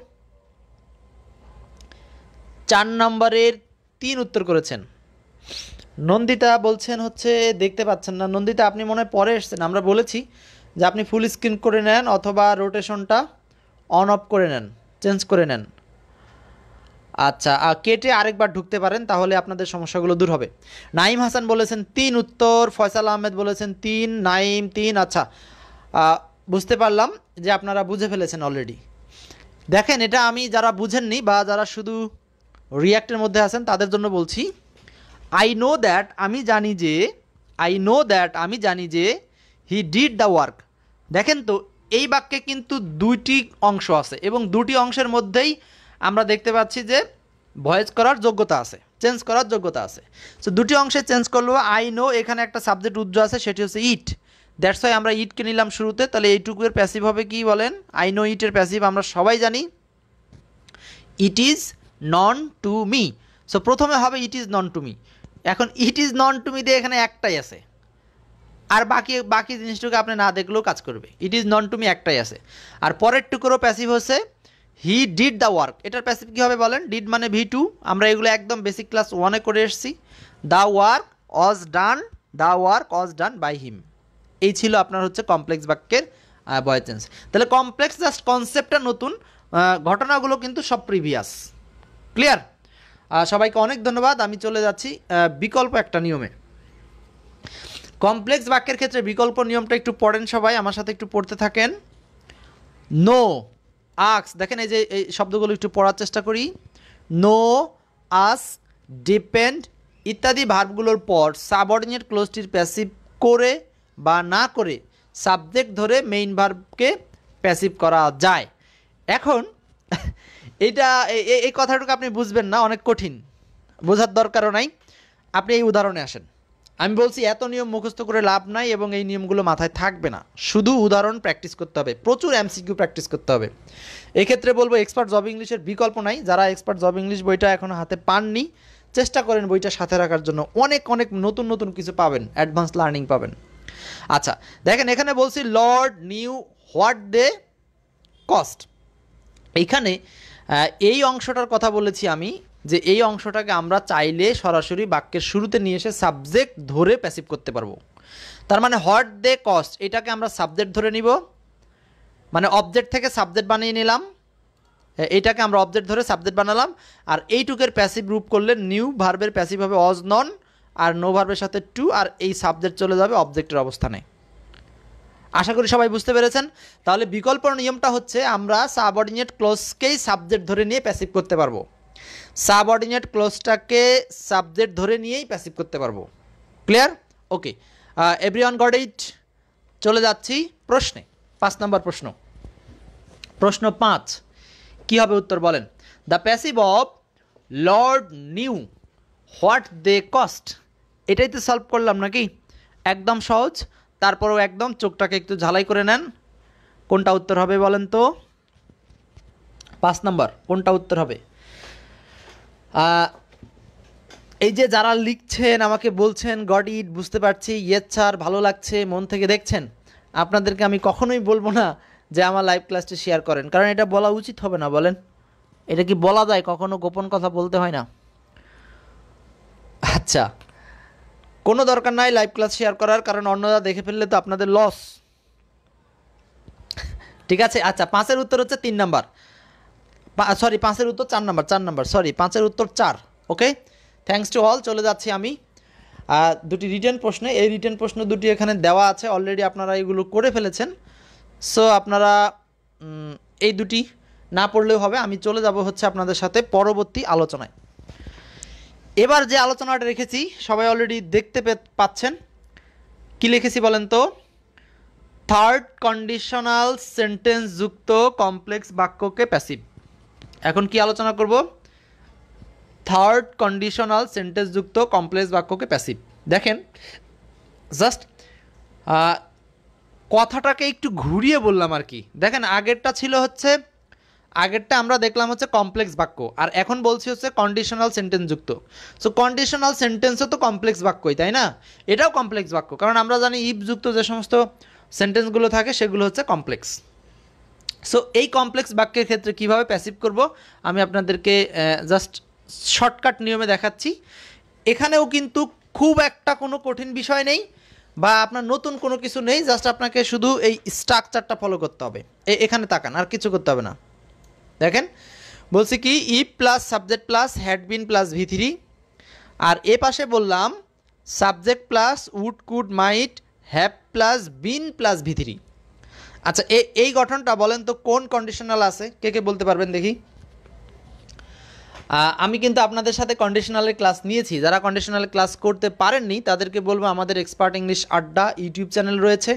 S1: চার নাম্বারের তিন উত্তর করেছেন নন্দিতা বলছেন হচ্ছে দেখতে পাচ্ছেন না নন্দিতা আপনি মনে হয় পরে এসছেন আমরা বলেছি যে আপনি ফুল স্ক্রিন করে নেন অথবা রোটেশনটা অন অফ করে নেন চেঞ্জ করে নেন আচ্ছা কেটে আরেকবার ঢুকতে পারেন তাহলে আপনাদের সমস্যাগুলো দূর হবে নাইম হাসান বলেছেন তিন উত্তর ফয়সাল আহমেদ বলেছেন তিন নাইম তিন আচ্ছা বুঝতে পারলাম যে আপনারা বুঝে ফেলেছেন অলরেডি দেখেন এটা আমি যারা বুঝেননি বা যারা শুধু রিয়াক্টের মধ্যে আছেন তাদের জন্য বলছি আই নো দ্যাট আমি জানি যে আই নো দ্যাট আমি জানি যে হি ডিড দ্য ওয়ার্ক দেখেন তো এই বাক্যে কিন্তু দুইটি অংশ আছে এবং দুটি অংশের মধ্যেই আমরা দেখতে পাচ্ছি যে ভয়েস করার যোগ্যতা আছে চেঞ্জ করার যোগ্যতা আছে সো দুটি অংশে চেঞ্জ করলো আই নো এখানে একটা সাবজেক্ট উজ্জ আছে সেটি হচ্ছে ইট দ্যাটস ওয়াই আমরা ইটকে নিলাম শুরুতে তাহলে এইটুকুর প্যাসিভ হবে কি বলেন আই নো ইটের প্যাসিভ আমরা সবাই জানি it is known to me so প্রথমে হবে it is known to me এখন it is known to me দিয়ে এখানে একটাই আছে আর বাকি বাকি জিনিসটুকু আপনি না দেখলেও কাজ করবে it is known to me একটাই আছে আর পরের টুকুরও প্যাসিভ হচ্ছে হি ডিড দ্য ওয়ার্ক এটার প্যাসিভ কী হবে বলেন ডিড মানে ভি টু আমরা এগুলো একদম বেসিক ক্লাস ওয়ানে করে এসেছি দ্য ওয়ার্ক অজ ডান দ্য ওয়ার্ক অজ ডান বাই হিম এই ছিল আপনার হচ্ছে কমপ্লেক্স বাক্যের বয় চেঞ্জ তাহলে কমপ্লেক্স জাস্ট কনসেপ্টটা নতুন ঘটনাগুলো কিন্তু সব প্রিভিয়াস ক্লিয়ার সবাইকে অনেক ধন্যবাদ আমি চলে যাচ্ছি বিকল্প একটা নিয়মে কমপ্লেক্স বাক্যের ক্ষেত্রে বিকল্প নিয়মটা একটু পড়েন সবাই আমার সাথে একটু পড়তে থাকেন নো আক্স দেখেন এই যে এই শব্দগুলো একটু পড়ার চেষ্টা করি নো আস ডিপেন্ড ইত্যাদি ভার্বগুলোর পর সাবঅর্ডিনেট ক্লোজটির প্যাসিভ করে বা না করে সাবজেক্ট ধরে মেইন ভার্বকে প্যাসিভ করা যায় এখন এটা এই কথাটুকু আপনি বুঝবেন না অনেক কঠিন বোঝার দরকারও নাই আপনি এই উদাহরণে আসেন আমি বলছি এত নিয়ম মুখস্থ করে লাভ নাই এবং এই নিয়মগুলো মাথায় থাকবে না শুধু উদাহরণ প্র্যাকটিস করতে হবে প্রচুর এমসিকিউ প্র্যাকটিস করতে হবে এক্ষেত্রে বলবো এক্সপার্ট জব ইংলিশের বিকল্প নাই যারা এক্সপার্ট জব ইংলিশ বইটা এখনও হাতে পাননি চেষ্টা করেন বইটা সাথে রাখার জন্য অনেক অনেক নতুন নতুন কিছু পাবেন অ্যাডভান্স লার্নিং পাবেন আচ্ছা দেখেন এখানে বলছি Lord knew what they cost এখানে এই অংশটার কথা বলেছি আমি যে এই অংশটাকে আমরা চাইলে সরাসরি বাক্যের শুরুতে নিয়ে এসে সাবজেক্ট ধরে প্যাসিভ করতে পারবো তার মানে হট দে কস্ট এটাকে আমরা সাবজেক্ট ধরে নিব মানে অবজেক্ট থেকে সাবজেক্ট বানিয়ে নিলাম এটাকে আমরা অবজেক্ট ধরে সাবজেক্ট বানালাম আর এইটুকের প্যাসিভ রূপ করলে নিউ ভার্বের প্যাসিভ হবে অজ নন আর নো ভার্বের সাথে টু আর এই সাবজেক্ট চলে যাবে অবজেক্টের অবস্থানে আশা করি সবাই বুঝতে পেরেছেন তাহলে বিকল্প নিয়মটা হচ্ছে আমরা সাবঅর্ডিনেট ক্লোজকেই সাবজেক্ট ধরে নিয়ে প্যাসিভ করতে পারবো সাবঅর্ডিনেট ক্লোজটাকে সাবজেক্ট ধরে নিয়েই প্যাসিভ করতে পারবো clear okay every one got it চলে যাচ্ছি প্রশ্নে পাঁচ নম্বর প্রশ্ন প্রশ্ন পাঁচ কি হবে উত্তর বলেন the passive of Lord knew what they cost এটাই তো সলভ করলাম নাকি একদম সহজ তারপরও একদম চোখটাকে একটু ঝালাই করে নেন কোনটা উত্তর হবে বলেন তো পাঁচ নম্বর কোনটা উত্তর হবে এই যে যারা লিখছেন আমাকে বলছেন গড ইট বুঝতে পারছি ইয়েস স্যার ভালো লাগছে মন থেকে দেখছেন আপনাদেরকে আমি কখনোই বলবো না যে আমার লাইভ ক্লাসটি শেয়ার করেন কারণ এটা বলা উচিত হবে না বলেন এটা কি বলা যায় কখনো গোপন কথা বলতে হয় না আচ্ছা কোনো দরকার নাই লাইভ ক্লাস শেয়ার করার কারণ অন্যরা দেখে ফেললে তো আপনাদের লস ঠিক আছে আচ্ছা পাঁচের উত্তর হচ্ছে তিন নাম্বার সরি পাঁচের উত্তর চার নাম্বার চার নাম্বার সরি পাঁচের উত্তর চার ওকে থ্যাংকস টু অল চলে যাচ্ছি আমি দুটি রিটার্ন প্রশ্নে এই রিটার্ন প্রশ্ন দুটি এখানে দেওয়া আছে অলরেডি আপনারা এগুলো করে ফেলেছেন সো আপনারা এই দুটি না পড়লেও হবে আমি চলে যাব হচ্ছে আপনাদের সাথে পরবর্তী আলোচনায় এবার যে আলোচনাটা রেখেছি সবাই অলরেডি দেখতে পাচ্ছেন কি লিখেছি বলেন তো থার্ড কন্ডিশনাল সেন্টেন্স যুক্ত কমপ্লেক্স বাক্যকে প্যাসিভ এখন কি আলোচনা করব থার্ড কন্ডিশনাল সেন্টেন্সযুক্ত কমপ্লেক্স বাক্যকে প্যাসিভ দেখেন জাস্ট কথাটাকে একটু ঘুরিয়ে বললাম আর কি দেখেন আগেরটা ছিল হচ্ছে আগেরটা আমরা দেখলাম হচ্ছে কমপ্লেক্স বাক্য আর এখন বলছি হচ্ছে কন্ডিশনাল সেন্টেন্সযুক্ত সো কন্ডিশনাল সেন্টেন্সও তো কমপ্লেক্স বাক্যই তাই না এটাও কমপ্লেক্স বাক্য কারণ আমরা জানি ইপযুক্ত যে সমস্ত সেন্টেন্সগুলো থাকে সেগুলো হচ্ছে কমপ্লেক্স সো এই কমপ্লেক্স বাক্যের ক্ষেত্রে কিভাবে প্যাসিভ করব আমি আপনাদেরকে জাস্ট শর্টকাট নিয়মে দেখাচ্ছি এখানেও কিন্তু খুব একটা কোনো কঠিন বিষয় নেই বা আপনার নতুন কোনো কিছু নেই জাস্ট আপনাকে শুধু এই স্ট্রাকচারটা ফলো করতে হবে এখানে তাকান আর কিছু করতে হবে না দেখেন বলছি কি if plus subject plus had been plus V three আর এ পাশে বললাম subject plus would could might have plus been plus V three আচ্ছা এই গঠনটা বলেন তো কোন কন্ডিশনাল আছে কে কে বলতে পারবেন দেখি আমি কিন্তু আপনাদের সাথে কন্ডিশনালের ক্লাস নিয়েছি যারা কন্ডিশনাল ক্লাস করতে পারেননি তাদেরকে বলবো আমাদের expert English adda YouTube channel রয়েছে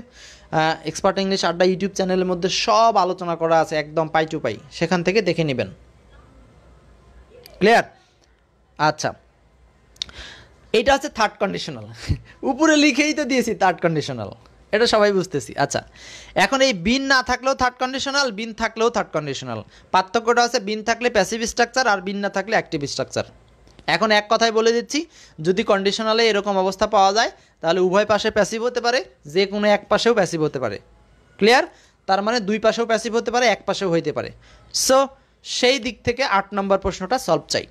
S1: এক্সপার্ট ইংলিশ আড্ডা ইউটিউব চ্যানেলের মধ্যে সব আলোচনা করা আছে একদম পাই টু পাই সেখান থেকে দেখে নেবেন ক্লিয়ার আচ্ছা এটা হচ্ছে থার্ড কন্ডিশনাল <laughs> উপরে লিখেই তো দিয়েছি থার্ড কন্ডিশনাল এটা সবাই বুঝতেছি আচ্ছা এখন এই বিন না থাকলেও থার্ড কন্ডিশনাল বিন থাকলেও থার্ড কন্ডিশনাল পার্থক্যটা আছে বিন থাকলে প্যাসিভ স্ট্রাকচার আর বিন না থাকলে অ্যাক্টিভ স্ট্রাকচার এখন এক কথায় বলে দিচ্ছি যদি কন্ডিশনালে এরকম অবস্থা পাওয়া যায় তাহলে উভয় পাশে প্যাসিভ হতে পারে যে কোনো এক পাশেও প্যাসিভ হতে পারে ক্লিয়ার তার মানে দুই পাশেও প্যাসিভ হতে পারে এক পাশেও হইতে পারে সো সেই দিক থেকে আট নম্বর প্রশ্নটা সলভ চাই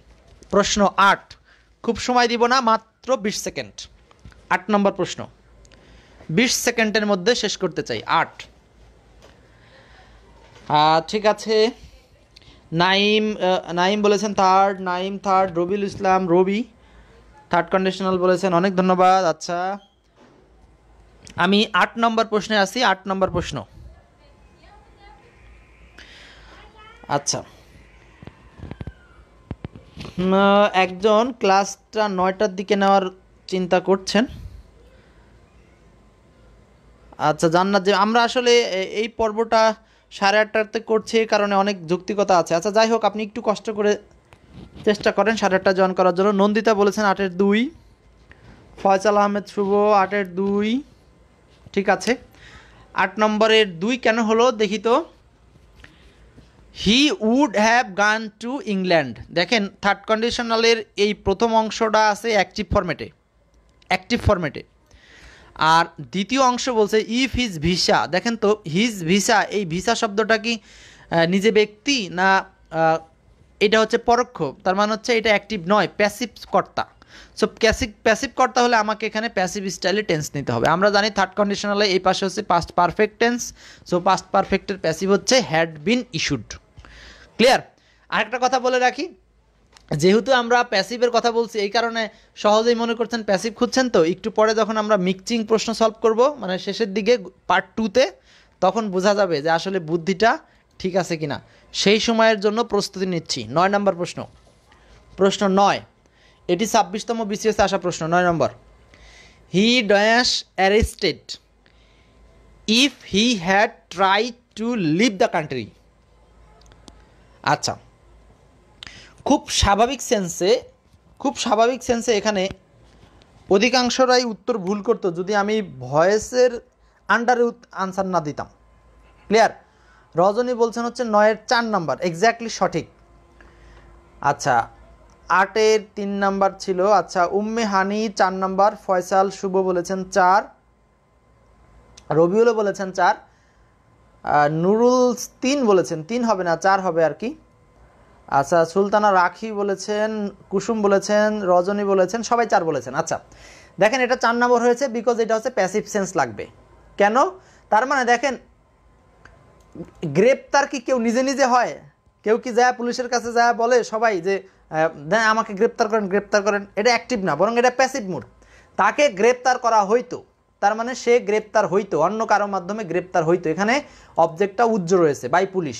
S1: প্রশ্ন আট খুব সময় দিব না মাত্র বিশ সেকেন্ড আট নম্বর প্রশ্ন বিশ সেকেন্ডের মধ্যে শেষ করতে চাই আট ঠিক আছে নাইম নাইম বলেছেন third Naim third Rabiul Islam Robi third conditional বলেছেন অনেক ধন্যবাদ আচ্ছা আমি আট নম্বর প্রশ্নে আসি আট নম্বর প্রশ্ন আচ্ছা একজন ক্লাসটা নয়টার দিকে নেওয়ার চিন্তা করছেন আচ্ছা জান্নাত যে আমরা আসলে এই পর্বটা সাড়ে আটটাতে করছি এই কারণে অনেক যৌক্তিকতা আছে আচ্ছা যাই হোক আপনি একটু কষ্ট করে চেষ্টা করেন সাড়ে আটটা জয়েন করার জন্য নন্দিতা বলেছেন আটের দুই ফয়সাল আহমেদ শুভ আটের দুই ঠিক আছে আট নম্বরের দুই কেন হলো দেখি তো he would have gone to England দেখেন থার্ড কন্ডিশনালের এই প্রথম অংশটা আছে অ্যাক্টিভ ফর্মেটে অ্যাক্টিভ ফর্মেটে আর দ্বিতীয় অংশ বলছে ইফ হিজ ভিসা দেখেন তো হিজ ভিসা এই ভিসা শব্দটা কি নিজে ব্যক্তি না এটা হচ্ছে পরোক্ষ তার মানে হচ্ছে এটা অ্যাক্টিভ নয় প্যাসিভ কর্তা সো প্যাসিভ প্যাসিভ কর্তা হলে আমাকে এখানে প্যাসিভ স্টাইলে টেন্স নিতে হবে আমরা জানি থার্ড কন্ডিশনালে এই পাশে হচ্ছে past perfect tense so past পারফেক্টের প্যাসিভ হচ্ছে হ্যাড বিন ইস্যুড ক্লিয়ার আরেকটা কথা বলে রাখি যেহেতু আমরা প্যাসিভের কথা বলছি এই কারণে সহজেই মনে করছেন প্যাসিভ খুঁজছেন তো একটু পরে যখন আমরা মিক্সিং প্রশ্ন সলভ করব মানে শেষের দিকে পার্ট টুতে তখন বোঝা যাবে যে আসলে বুদ্ধিটা ঠিক আছে কিনা সেই সময়ের জন্য প্রস্তুতি নিচ্ছি নয় নম্বর প্রশ্ন প্রশ্ন নয় এটি ছাব্বিশতম বিসিএস আসা প্রশ্ন নয় নম্বর he was arrested if he had try to leave the country আচ্ছা খুব স্বাভাবিক সেন্সে খুব স্বাভাবিক সেন্সে এখানে অধিকাংশরাই উত্তর ভুল করতো যদি আমি ভয়েসের আন্ডারে আনসার না দিতাম ক্লিয়ার রজনী বলছেন হচ্ছে নয়ের চার নাম্বার এক্স্যাক্টলি সঠিক আচ্ছা আটের তিন নাম্বার ছিল আচ্ছা উম্মে হানি চার নাম্বার ফয়সাল শুভ বলেছেন চার রবিউলও বলেছেন চার নুরুল তিন বলেছেন তিন হবে না চার হবে আর কি আচ্ছা সুলতানা রাখি বলেছেন কুসুম বলেছেন রজনী বলেছেন সবাই চার বলেছেন আচ্ছা দেখেন এটা চার নম্বর হয়েছে বিকজ এটা হচ্ছে প্যাসিভ সেন্স লাগবে কেন তার মানে দেখেন গ্রেপ্তার কি কেউ নিজে নিজে হয় কেউ কি যায় পুলিশের কাছে যায় বলে সবাই যে হ্যাঁ আমাকে গ্রেপ্তার করেন গ্রেপ্তার করেন এটা অ্যাক্টিভ না বরং এটা প্যাসিভ মুড তাকে গ্রেপ্তার করা হইতো তার মানে সে গ্রেপ্তার হইতো অন্য কারোর মাধ্যমে গ্রেপ্তার হইতো এখানে অবজেক্টটা উজ্জ্ব রয়েছে বাই পুলিশ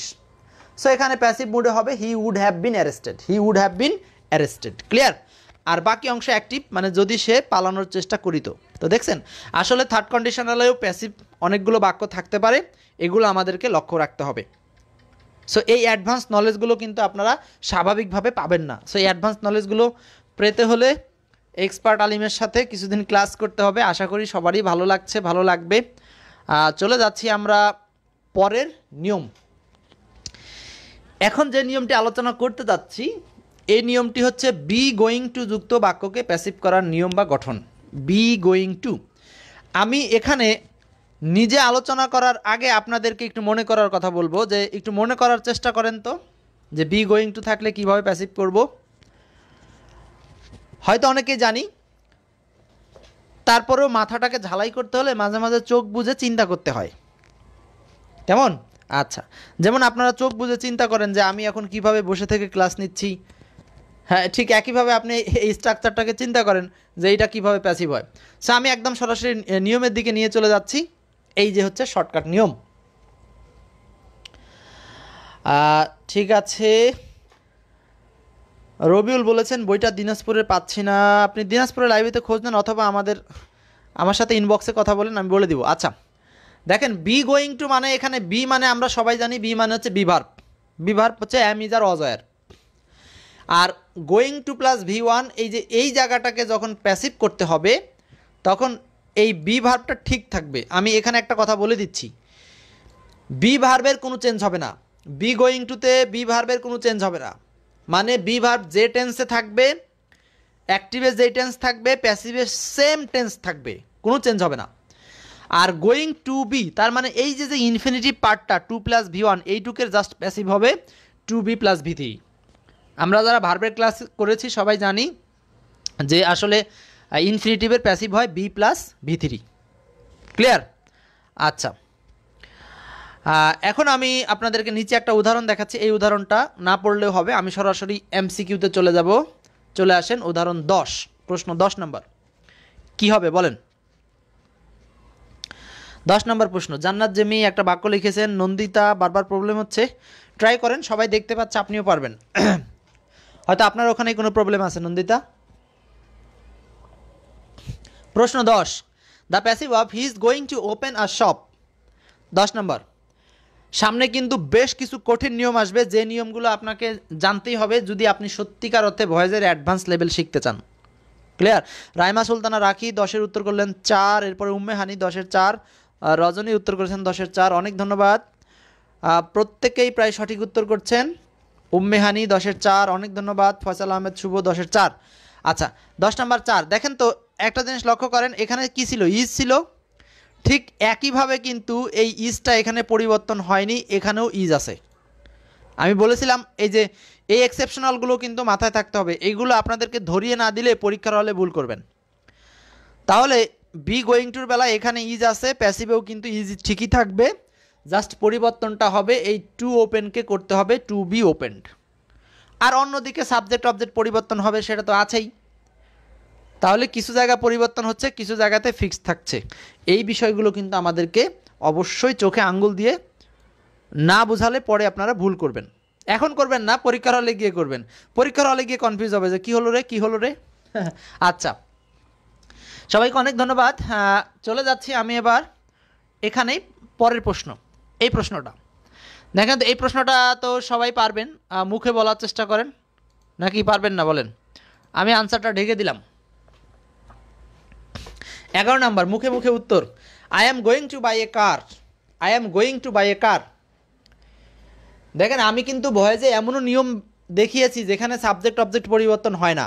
S1: সো এখানে প্যাসিভ মুডে হবে he would have been arrested he would have been arrested clear আর বাকি অংশ অ্যাক্টিভ মানে যদি সে পালানোর চেষ্টা করিত তো দেখছেন আসলে থার্ড কন্ডিশনালেও প্যাসিভ অনেকগুলো বাক্য থাকতে পারে এগুলো আমাদেরকে লক্ষ্য রাখতে হবে সো এই অ্যাডভান্স নলেজগুলো কিন্তু আপনারা স্বাভাবিকভাবে পাবেন না সো এই অ্যাডভান্স নলেজগুলো পেতে হলে এক্সপার্ট আলিমের সাথে কিছুদিন ক্লাস করতে হবে আশা করি সবারই ভালো লাগছে ভালো লাগবে চলে যাচ্ছি আমরা পরের নিয়ম এখন যে নিয়মটি আলোচনা করতে যাচ্ছি এই নিয়মটি হচ্ছে বি গোয়িং টু যুক্ত বাক্যকে প্যাসিভ করার নিয়ম বা গঠন বি গোয়িং টু আমি এখানে নিজে আলোচনা করার আগে আপনাদেরকে একটু মনে করার কথা বলবো যে একটু মনে করার চেষ্টা করেন তো যে বি গোয়িং টু থাকলে কিভাবে প্যাসিভ করব হয়তো অনেকেই জানি তারপরেও মাথাটাকে ঝালাই করতে হলে মাঝে মাঝে চোখ বুঝে চিন্তা করতে হয় কেমন আচ্ছা যেমন আপনারা চোখ বুঝে চিন্তা করেন যে আমি এখন কিভাবে বসে থেকে ক্লাস নিচ্ছি হ্যাঁ ঠিক একইভাবে আপনি এই স্ট্রাকচারটাকে চিন্তা করেন যে এইটা কিভাবে প্যাসিভ হয় সে আমি একদম সরাসরি নিয়মের দিকে নিয়ে চলে যাচ্ছি এই যে হচ্ছে শর্টকাট নিয়ম ঠিক আছে রবিউল বলেছেন বইটা দিনাজপুরে পাচ্ছি না আপনি দিনাজপুরের লাইব্রেরিতে খোঁজ নেন অথবা আমাদের আমার সাথে ইনবক্সে কথা বলেন আমি বলে দিব আচ্ছা দেখেন বি গোয়িং টু মানে এখানে বি মানে আমরা সবাই জানি বি মানে হচ্ছে বিভার্প বিভার্প হচ্ছে অ্যাম ইজ আর অজয়ের are going to plus V one এই যে এই জায়গাটাকে যখন প্যাসিভ করতে হবে তখন এই বি ভার্বটা ঠিক থাকবে আমি এখানে একটা কথা বলে দিচ্ছি বি ভার্বের কোনো চেঞ্জ হবে না বি গোয়িং টুতে বি ভার্বের কোনো চেঞ্জ হবে না মানে বি ভার্ব যে টেন্সে থাকবে অ্যাক্টিভে যে টেন্স থাকবে প্যাসিভে সেম টেন্স থাকবে কোনো চেঞ্জ হবে না আর গোয়িং টু বি তার মানে এই যে যে ইনফিনিটিভ পার্টটা টু প্লাস ভি ওয়ান এইটুকের জাস্ট প্যাসিভ হবে to be plus V three আমরা যারা ভার্বের ক্লাস করেছি সবাই জানি যে আসলে ইনফিনিটিভের প্যাসিভ হয় be plus V three clear আচ্ছা এখন আমি আপনাদেরকে নিচে একটা উদাহরণ দেখাচ্ছি এই উদাহরণটা না পড়লেও হবে আমি সরাসরি এমসিকিউতে চলে যাব চলে আসেন উদাহরণ দশ প্রশ্ন দশ নম্বর কি হবে বলেন দশ নম্বর প্রশ্ন জান্নাত জেমি একটা বাক্য লিখেছেন নন্দিতা বারবার প্রবলেম হচ্ছে ট্রাই করেন সবাই দেখতে পাচ্ছে আপনিও পারবেন <clears throat> হয়তো আপনার ওখানে কোনো প্রবলেম আছে নন্দিতা প্রশ্ন দশ the passive of he is going to open a shop দশ নম্বর সামনে কিন্তু বেশ কিছু কঠিন নিয়ম আসবে যে নিয়মগুলো আপনাকে জানতেই হবে যদি আপনি সত্যিকার অর্থে ভয়েজের অ্যাডভান্স লেভেল শিখতে চান ক্লিয়ার রাইমা সুলতানা রাখি দশের উত্তর করলেন চার এরপরে উম্মে হানি দশের চার রজনী উত্তর করেছেন দশের চার অনেক ধন্যবাদ প্রত্যেকেই প্রায় সঠিক উত্তর করছেন উম্মেহানি দশের চার অনেক ধন্যবাদ ফয়সাল আহমেদ শুভ দশের চার আচ্ছা দশ নাম্বার চার দেখেন তো একটা জিনিস লক্ষ্য করেন এখানে কি ছিল ইজ ছিল ঠিক একইভাবে কিন্তু এই ইজটা এখানে পরিবর্তন হয়নি এখানেও ইজ আছে আমি বলেছিলাম এই যে এই এক্সেপশনালগুলো কিন্তু মাথায় থাকতে হবে এইগুলো আপনাদেরকে ধরিয়ে না দিলে পরীক্ষার হলে ভুল করবেন তাহলে বি গোয়িং টুর বেলা এখানে ইজ আছে প্যাসিভেও কিন্তু ইজ ঠিকই থাকবে জাস্ট পরিবর্তনটা হবে এই টু ওপেনকে করতে হবে টু বি ওপেন্ড আর অন্যদিকে সাবজেক্ট অবজেক্ট পরিবর্তন হবে সেটা তো আছেই তাহলে কিছু জায়গা পরিবর্তন হচ্ছে কিছু জায়গাতে ফিক্স থাকছে এই বিষয়গুলো কিন্তু আমাদেরকে অবশ্যই চোখে আঙ্গুল দিয়ে না বোঝালে পরে আপনারা ভুল করবেন এখন করবেন না পরীক্ষার হলে গিয়ে করবেন পরীক্ষার হলে গিয়ে কনফিউজ হবে যে কী হলো রে কী হলো রে <laughs> আচ্ছা সবাইকে অনেক ধন্যবাদ চলে যাচ্ছি আমি এবার এখানেই পরের প্রশ্ন এই প্রশ্নটা দেখেন তো এই প্রশ্নটা তো সবাই পারবেন মুখে বলার চেষ্টা করেন নাকি পারবেন না বলেন আমি আনসারটা ঢেকে দিলাম এগারো নাম্বার মুখে মুখে উত্তর I am going to buy a car I am going to buy a car দেখেন আমি কিন্তু ভয়েজে এমনও নিয়ম দেখিয়েছি যেখানে সাবজেক্ট অবজেক্ট পরিবর্তন হয় না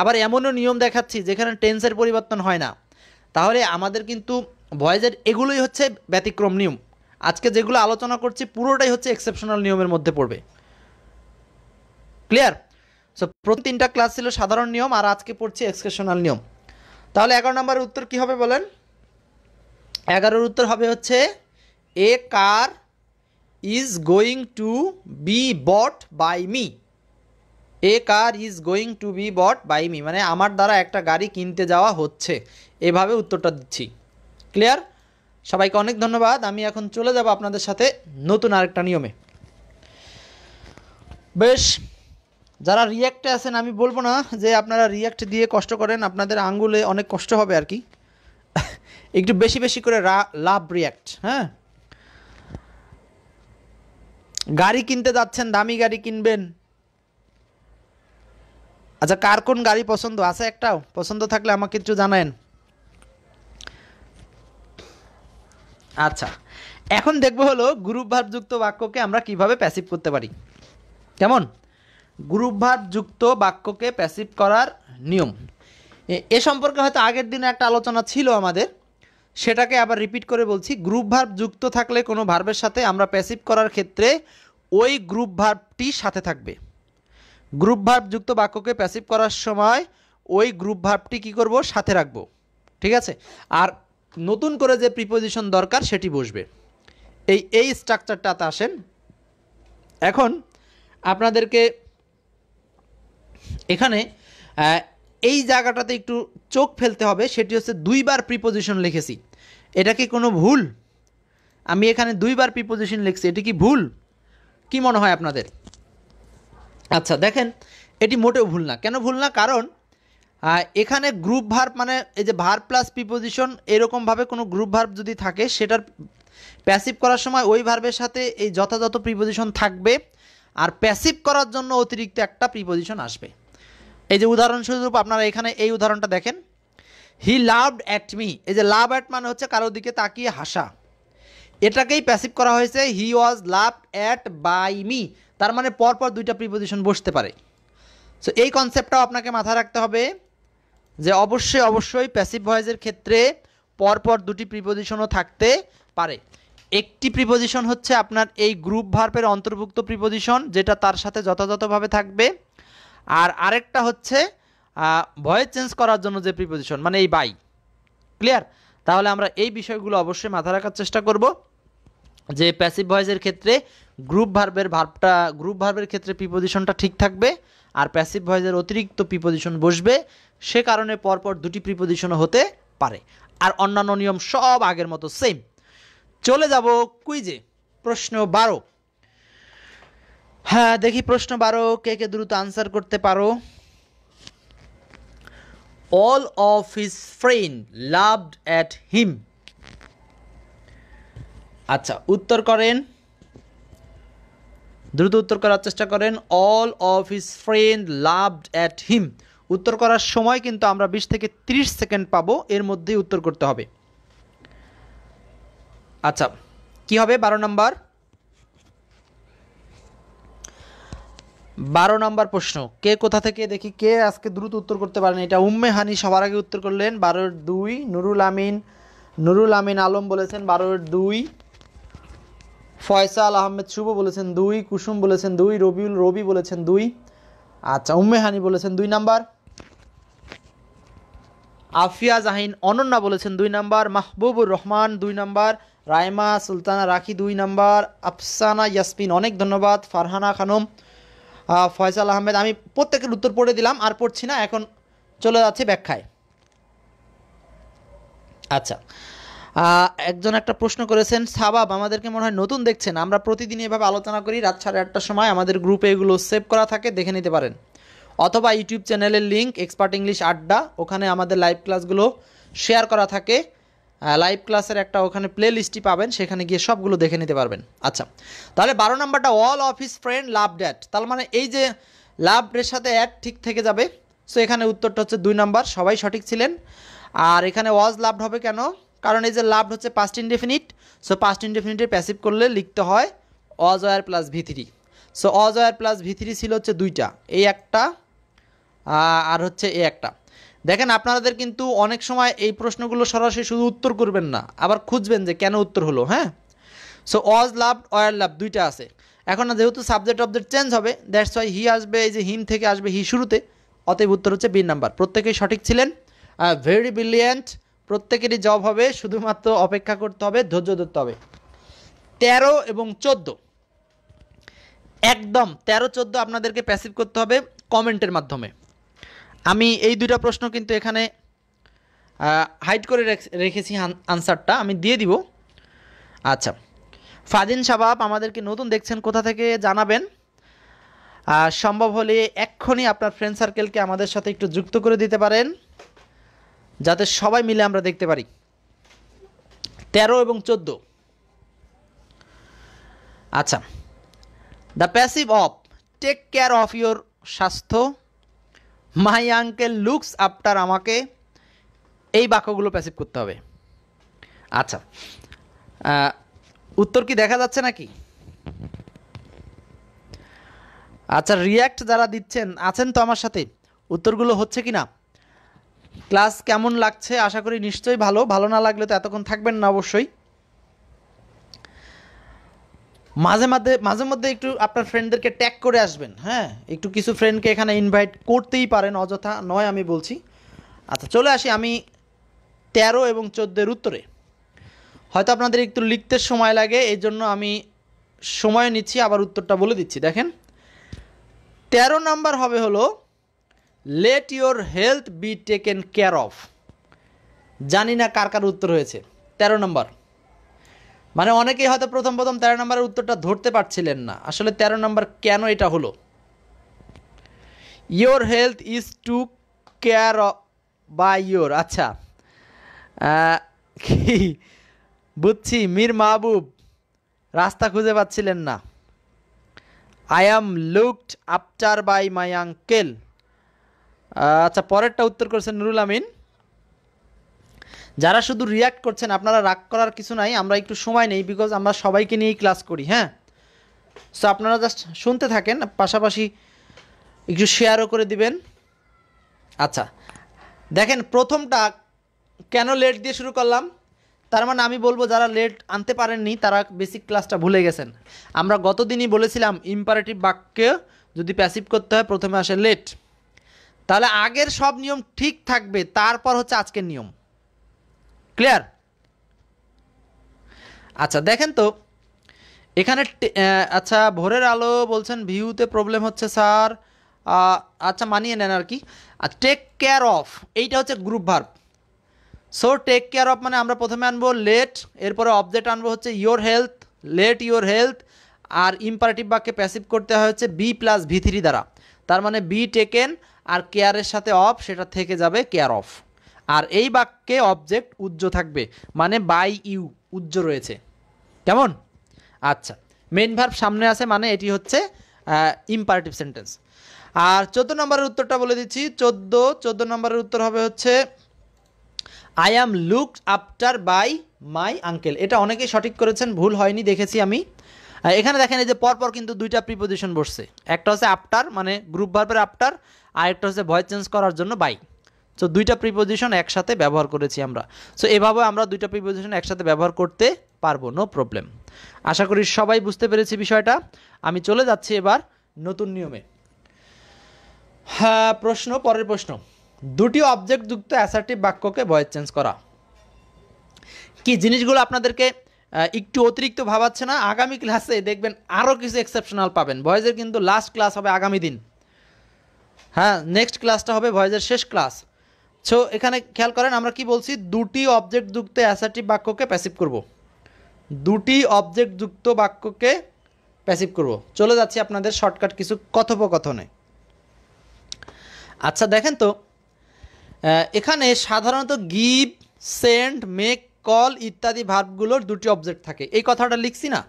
S1: আবার এমনও নিয়ম দেখাচ্ছি যেখানে টেন্সের পরিবর্তন হয় না তাহলে আমাদের কিন্তু ভয়েজের এগুলোই হচ্ছে ব্যতিক্রম নিয়ম আজকে যেগুলো আলোচনা করছি পুরোটাই হচ্ছে এক্সেপশনাল নিয়মের মধ্যে পড়বে ক্লিয়ার সো প্রতি তিনটা ক্লাস ছিল সাধারণ নিয়ম আর আজকে পড়ছি এক্সেপশনাল নিয়ম তাহলে এগারো নম্বরের উত্তর কি হবে বলেন এগারোর উত্তর হবে হচ্ছে a car is going to be bought by me a car is going to be bought by me মানে আমার দ্বারা একটা গাড়ি কিনতে যাওয়া হচ্ছে এভাবে উত্তরটা দিচ্ছি ক্লিয়ার সবাইকে অনেক ধন্যবাদ আমি এখন চলে যাব আপনাদের সাথে নতুন আরেকটা নিয়মে বেশ যারা রিয়াক্টে আছেন আমি বলবো না যে আপনারা রিয়্যাক্ট দিয়ে কষ্ট করেন আপনাদের আঙ্গুলে অনেক কষ্ট হবে আর কি <laughs> একটু বেশি বেশি করে লাভ রিয়াক্ট হ্যাঁ গাড়ি কিনতে যাচ্ছেন দামি গাড়ি কিনবেন আচ্ছা কার কোন গাড়ি পছন্দ আছে একটাও পছন্দ থাকলে আমাকে কিছু জানায়েন আচ্ছা এখন দেখব হলো গ্রুপ ভার্বযুক্ত বাক্যকে আমরা কিভাবে প্যাসিভ করতে পারি কেমন গ্রুপ ভাবযুক্ত বাক্যকে প্যাসিভ করার নিয়ম এ সম্পর্কে হয়তো আগের দিনে একটা আলোচনা ছিল আমাদের সেটাকে আবার রিপিট করে বলছি গ্রুপ ভার্ব যুক্ত থাকলে কোনো ভার্বের সাথে আমরা প্যাসিভ করার ক্ষেত্রে ওই গ্রুপ ভার্বটি সাথে থাকবে গ্রুপ ভার্ভযুক্ত বাক্যকে প্যাসিভ করার সময় ওই গ্রুপ ভার্ভটি কী করব সাথে রাখবো ঠিক আছে আর নতুন করে যে প্রিপোজিশন দরকার সেটি বসবে এই এই স্ট্রাকচারটাতে আসেন এখন আপনাদেরকে এখানে এই জায়গাটাতে একটু চোখ ফেলতে হবে সেটি হচ্ছে দুইবার প্রিপোজিশন লিখেছি এটা কি কোনো ভুল আমি এখানে দুইবার প্রিপোজিশন লিখছি এটি কি ভুল কি মনে হয় আপনাদের আচ্ছা দেখেন এটি মোটেও ভুল না কেন ভুল না কারণ এখানে গ্রুপ ভার্ব মানে এই যে ভার প্লাস প্রিপোজিশন এরকমভাবে কোনো গ্রুপ ভার্ব যদি থাকে সেটার প্যাসিভ করার সময় ওই ভার্বের সাথে এই যথাযথ প্রিপোজিশন থাকবে আর প্যাসিভ করার জন্য অতিরিক্ত একটা প্রিপোজিশন আসবে এই যে উদাহরণস্বরূপ আপনারা এখানে এই উদাহরণটা দেখেন হি লাভড অ্যাট মি এই যে লাভ অ্যাট মানে হচ্ছে কারোর দিকে তাকিয়ে হাসা এটাকেই প্যাসিভ করা হয়েছে he was laughed at by me তার মানে পরপর দুইটা প্রিপোজিশন বসতে পারে সো এই কনসেপ্টটাও আপনাকে মাথায় রাখতে হবে যে অবশ্যই অবশ্যই প্যাসিভ ভয়েসের ক্ষেত্রে পরপর দুটি প্রিপোজিশনও থাকতে পারে একটি প্রিপোজিশন হচ্ছে আপনার এই গ্রুপ ভার্পের অন্তর্ভুক্ত প্রিপোজিশন যেটা তার সাথে যথাযথভাবে থাকবে আর আরেকটা হচ্ছে ভয়েস চেঞ্জ করার জন্য যে প্রিপোজিশন মানে এই বাই ক্লিয়ার তাহলে আমরা এই বিষয়গুলো অবশ্যই মাথায় রাখার চেষ্টা করব যে প্যাসিভ ভয়েসের ক্ষেত্রে গ্রুপ ভার্বের ভার্বটা গ্রুপ ভার্বের ক্ষেত্রে প্রিপোজিশনটা ঠিক থাকবে আর প্যাসিভ ভয়েসের অতিরিক্ত প্রিপোজিশন বসবে সে কারণে পরপর দুটি প্রিপোজিশনও হতে পারে আর অন্যান্য নিয়ম সব আগের মতো সেম চলে যাব কুইজে প্রশ্ন বারো হ্যাঁ দেখি প্রশ্ন বারো কে কে দ্রুত আনসার করতে পারো all of his friend laughed at him আচ্ছা উত্তর করেন দ্রুত উত্তর করার চেষ্টা করেন all of his friend laughed at him উত্তর করার সময় কিন্তু আমরা বিশ থেকে ৩০ সেকেন্ড পাবো এর মধ্যেই উত্তর করতে হবে আচ্ছা কি হবে বারো নম্বর বারো নম্বর প্রশ্ন কে কোথা থেকে দেখি কে আজকে দ্রুত উত্তর করতে পারেন এটা উম্মে হানি সবার আগে উত্তর করলেন বারোর দুই নুরুল আমিন নুরুল আমিন আলম বলেছেন বারোর দুই ফয়সাল আহমেদ শুভ বলেছেন দুই কুসুম বলেছেন দুই রবিউল রবি বলেছেন দুই আচ্ছা উম্মেহানি বলেছেন দুই নাম্বার আফিয়া জাহিন অনন্যা বলেছেন দুই নাম্বার মাহবুবুর রহমান দুই নাম্বার রাইমা সুলতানা রাখি দুই নাম্বার আফসানা ইয়াসমিন অনেক ধন্যবাদ ফারহানা খানম ফয়সাল আহমেদ আমি প্রত্যেকের উত্তর পড়ে দিলাম আর পড়ছি না এখন চলে যাচ্ছে ব্যাখ্যায় আচ্ছা একজন একটা প্রশ্ন করেছেন সাবাব আমাদেরকে মনে হয় নতুন দেখছেন আমরা প্রতিদিন এভাবে আলোচনা করি রাত সাড়ে আটটার সময় আমাদের গ্রুপে এগুলো সেভ করা থাকে দেখে নিতে পারেন অথবা ইউটিউব চ্যানেলের লিঙ্ক এক্সপার্ট ইংলিশ আড্ডা ওখানে আমাদের লাইভ ক্লাসগুলো শেয়ার করা থাকে লাইভ ক্লাসের একটা ওখানে প্লে লিস্টই পাবেন সেখানে গিয়ে সবগুলো দেখে নিতে পারবেন আচ্ছা তাহলে বারো নম্বরটা all of his friend laughed at তার মানে এই যে লাভ ডের সাথে অ্যাড ঠিক থেকে যাবে সো এখানে উত্তরটা হচ্ছে দুই নম্বর সবাই সঠিক ছিলেন আর এখানে ওয়াজ লাভড হবে কেন কারণ এই যে লাভ হচ্ছে পাস্ট ইনডেফিনিট সো পাস্ট ইনডেফিনিটের প্যাসিভ করলে লিখতে হয় অজয়ার প্লাস ভিথিরি সো অজয়ার প্লাস ভিথিরি ছিল হচ্ছে দুইটা এই একটা আর হচ্ছে এই একটা দেখেন আপনাদের কিন্তু অনেক সময় এই প্রশ্নগুলো সরাসরি শুধু উত্তর করবেন না আবার খুঁজবেন যে কেন উত্তর হলো হ্যাঁ সো অজ লাভ অয়ার লাভ দুইটা আছে এখন যেহেতু সাবজেক্ট অবজেক্ট চেঞ্জ হবে দ্যাটস ওয়াই হি আসবে এই যে হিম থেকে আসবে হি শুরুতে অতএব উত্তর হচ্ছে বি নাম্বার প্রত্যেকেই সঠিক ছিলেন ভেরি ব্রিলিয়েন্ট প্রত্যেকেরই জব হবে শুধুমাত্র অপেক্ষা করতে হবে ধৈর্য ধরতে হবে তেরো এবং চোদ্দ একদম তেরো চোদ্দো আপনাদেরকে প্যাসিভ করতে হবে কমেন্টের মাধ্যমে আমি এই দুটা প্রশ্ন কিন্তু এখানে হাইড করে রেখেছি আনসারটা আমি দিয়ে দিব আচ্ছা ফাদিন সাবাব আমাদেরকে নতুন দেখছেন কোথা থেকে জানাবেন সম্ভব হলে এক্ষুনি আপনার ফ্রেন্ড সার্কেলকে আমাদের সাথে একটু যুক্ত করে দিতে পারেন যাতে সবাই মিলে আমরা দেখতে পারি তেরো এবং চোদ্দ আচ্ছা the passive of take care of your স্বাস্থ্য মাই আঙ্কেল লুকস আফটার আমাকে এই বাক্যগুলো প্যাসিভ করতে হবে আচ্ছা উত্তর কি দেখা যাচ্ছে নাকি আচ্ছা রিয়্যাক্ট যারা দিচ্ছেন আছেন তো আমার সাথে উত্তরগুলো হচ্ছে কি না ক্লাস কেমন লাগছে আশা করি নিশ্চয়ই ভালো ভালো না লাগলে তো এতক্ষণ থাকবেন না অবশ্যই মাঝে মাঝে মাঝে মধ্যে একটু আপনার ফ্রেন্ডদেরকে ট্যাগ করে আসবেন হ্যাঁ একটু কিছু ফ্রেন্ডকে এখানে ইনভাইট করতেই পারেন অযথা নয় আমি বলছি আচ্ছা চলে আসি আমি তেরো এবং চোদ্দের উত্তরে হয়তো আপনাদের একটু লিখতে সময় লাগে এই জন্য আমি সময় নিচ্ছি আবার উত্তরটা বলে দিচ্ছি দেখেন তেরো নাম্বার হবে হলো let your health be taken care of জানি না কার কার উত্তর হয়েছে তেরো নম্বর মানে অনেকেই হয়তো প্রথম প্রথম তেরো নম্বরের উত্তরটা ধরতে পারছিলেন না আসলে তেরো নম্বর কেন এটা হলো your health is to care by your আচ্ছা কি বুঝছি মীর মাহবুব রাস্তা খুঁজে পাচ্ছিলেন না I am looked after by my uncle আচ্ছা পরেরটা উত্তর করছেন নুরুল আমিন যারা শুধু রিয়াক্ট করছেন আপনারা রাগ করার কিছু নাই আমরা একটু সময় নেই বিকজ আমরা সবাইকে নিয়েই ক্লাস করি হ্যাঁ সো আপনারা জাস্ট শুনতে থাকেন পাশাপাশি একটু শেয়ারও করে দিবেন আচ্ছা দেখেন প্রথমটা কেন লেট দিয়ে শুরু করলাম তার মানে আমি বলবো যারা লেট আনতে পারেননি তারা বেসিক ক্লাসটা ভুলে গেছেন আমরা গতদিনই বলেছিলাম ইম্পারেটিভ বাক্যে যদি প্যাসিভ করতে হয় প্রথমে আসে লেট তাহলে আগের সব নিয়ম ঠিক থাকবে তারপর হচ্ছে আজকের নিয়ম ক্লিয়ার আচ্ছা দেখেন তো এখানে আচ্ছা ভোরের আলো বলছেন ভিউতে প্রবলেম হচ্ছে স্যার আচ্ছা মানিয়ে নেন আর কি টেক কেয়ার অফ এইটা হচ্ছে group verb so take care of মানে আমরা প্রথমে আনবো লেট এরপরে অবজেক্ট আনবো হচ্ছে your health let your health আর ইম্পারেটিভ বাক্যে প্যাসিভ করতে হয় হচ্ছে বি প্লাস ভি থ্রি দ্বারা তার মানে বি টেকেন আর কেয়ারের সাথে অফ সেটা থেকে যাবে কেয়ার অফ আর এই বাক্যে অবজেক্ট উজ্জ থাকবে মানে বাই ইউ উজ্জ রয়েছে কেমন আচ্ছা মেন ভার্ভ সামনে আছে মানে এটি হচ্ছে ইম্পারেটিভ সেন্টেন্স আর চোদ্দ নম্বরের উত্তরটা বলে দিচ্ছি চোদ্দ চোদ্দ নম্বরের উত্তর হবে হচ্ছে I am look after by my uncle এটা অনেকেই সঠিক করেছেন ভুল হয়নি দেখেছি আমি এখানে দেখেন এই যে পরপর কিন্তু দুইটা প্রিপোজিশন বসছে একটা হচ্ছে আফটার মানে গ্রুপ ভার্বের আফটার আরেকটা হচ্ছে ভয়েস চেঞ্জ করার জন্য বাই সো দুইটা প্রিপোজিশন একসাথে ব্যবহার করেছি আমরা সো এভাবে আমরা দুইটা প্রিপোজিশন একসাথে ব্যবহার করতে পারবো নো প্রবলেম আশা করি সবাই বুঝতে পেরেছি বিষয়টা আমি চলে যাচ্ছি এবার নতুন নিয়মে হ্যাঁ প্রশ্ন পরের প্রশ্ন দুটি অবজেক্ট যুক্ত অ্যাসার্টিভ বাক্যকে ভয়েস চেঞ্জ করা কি জিনিসগুলো আপনাদেরকে একটু অতিরিক্ত ভাবাচ্ছে না আগামী ক্লাসে দেখবেন আরও কিছু এক্সেপশনাল পাবেন ভয়েসের কিন্তু লাস্ট ক্লাস হবে আগামী দিন হ্যাঁ নেক্সট ক্লাসটা হবে ভয়েজের শেষ ক্লাস সো এখানে খেয়াল করেন আমরা কি বলছি দুটি অবজেক্ট যুক্ত অ্যাসার্টিভ বাক্যকে প্যাসিভ করব। দুটি অবজেক্ট যুক্ত বাক্যকে প্যাসিভ করব। চলে যাচ্ছি আপনাদের শর্টকাট কিছু কথোপকথনে আচ্ছা দেখেন তো এখানে সাধারণত গিভ সেন্ড মেক কল ইত্যাদি ভাবগুলোর দুটি অবজেক্ট থাকে এই কথাটা লিখছি না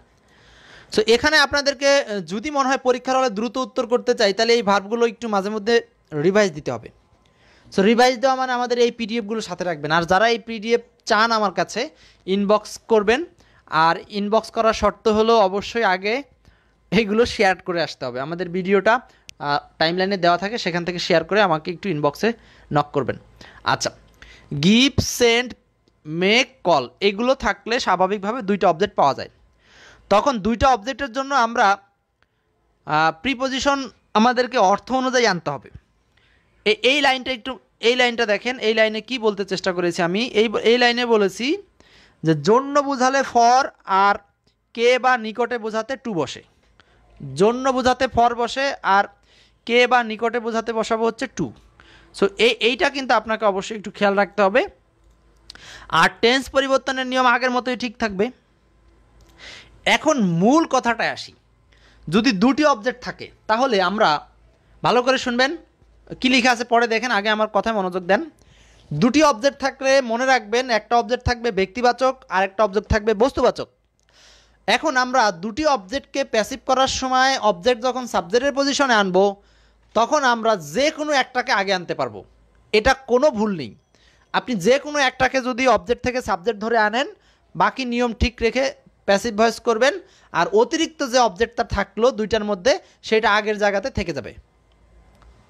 S1: সো এখানে আপনাদেরকে যদি মনে হয় পরীক্ষার হলে দ্রুত উত্তর করতে চাই তাহলে এই ভার্বগুলো একটু মাঝে মধ্যে রিভাইজ দিতে হবে সো রিভাইজ দেওয়া মানে আমাদের এই পিডিএফগুলো সাথে রাখবেন আর যারা এই পিডিএফ চান আমার কাছে ইনবক্স করবেন আর ইনবক্স করার শর্ত হলো অবশ্যই আগে এইগুলো শেয়ার করে আসতে হবে আমাদের ভিডিওটা টাইমলাইনে দেওয়া থাকে সেখান থেকে শেয়ার করে আমাকে একটু ইনবক্সে নক করবেন আচ্ছা গিভ সেন্ড মেক কল এগুলো থাকলে স্বাভাবিকভাবে দুইটা অবজেক্ট পাওয়া যায় তখন দুইটা অবজেক্টের জন্য আমরা প্রিপোজিশন আমাদেরকে অর্থ অনুযায়ী আনতে হবে এই লাইনটা একটু এই লাইনটা দেখেন এই লাইনে কি বলতে চেষ্টা করেছি আমি এই এই লাইনে বলেছি যে জন্য বোঝালে ফর আর কে বা নিকটে বোঝাতে টু বসে জন্য বোঝাতে ফর বসে আর কে বা নিকটে বোঝাতে বসাবো হচ্ছে টু সো এই এইটা কিন্তু আপনাকে অবশ্যই একটু খেয়াল রাখতে হবে আর টেন্স পরিবর্তনের নিয়ম আগের মতোই ঠিক থাকবে এখন মূল কথাটায় আসি যদি দুটি অবজেক্ট থাকে তাহলে আমরা ভালো করে শুনবেন কী লিখে আছে পরে দেখেন আগে আমার কথায় মনোযোগ দেন দুটি অবজেক্ট থাকলে মনে রাখবেন একটা অবজেক্ট থাকবে ব্যক্তিবাচক আর একটা অবজেক্ট থাকবে বস্তুবাচক এখন আমরা দুটি অবজেক্টকে প্যাসিভ করার সময় অবজেক্ট যখন সাবজেক্টের পজিশনে আনবো তখন আমরা যে কোনো একটাকে আগে আনতে পারবো এটা কোনো ভুল নেই আপনি যে কোনো একটাকে যদি অবজেক্ট থেকে সাবজেক্ট ধরে আনেন বাকি নিয়ম ঠিক রেখে প্যাসিভ ভয়েস করবেন আর অতিরিক্ত যে অবজেক্টটা থাকলো দুইটার মধ্যে সেটা আগের জায়গাতে থেকে যাবে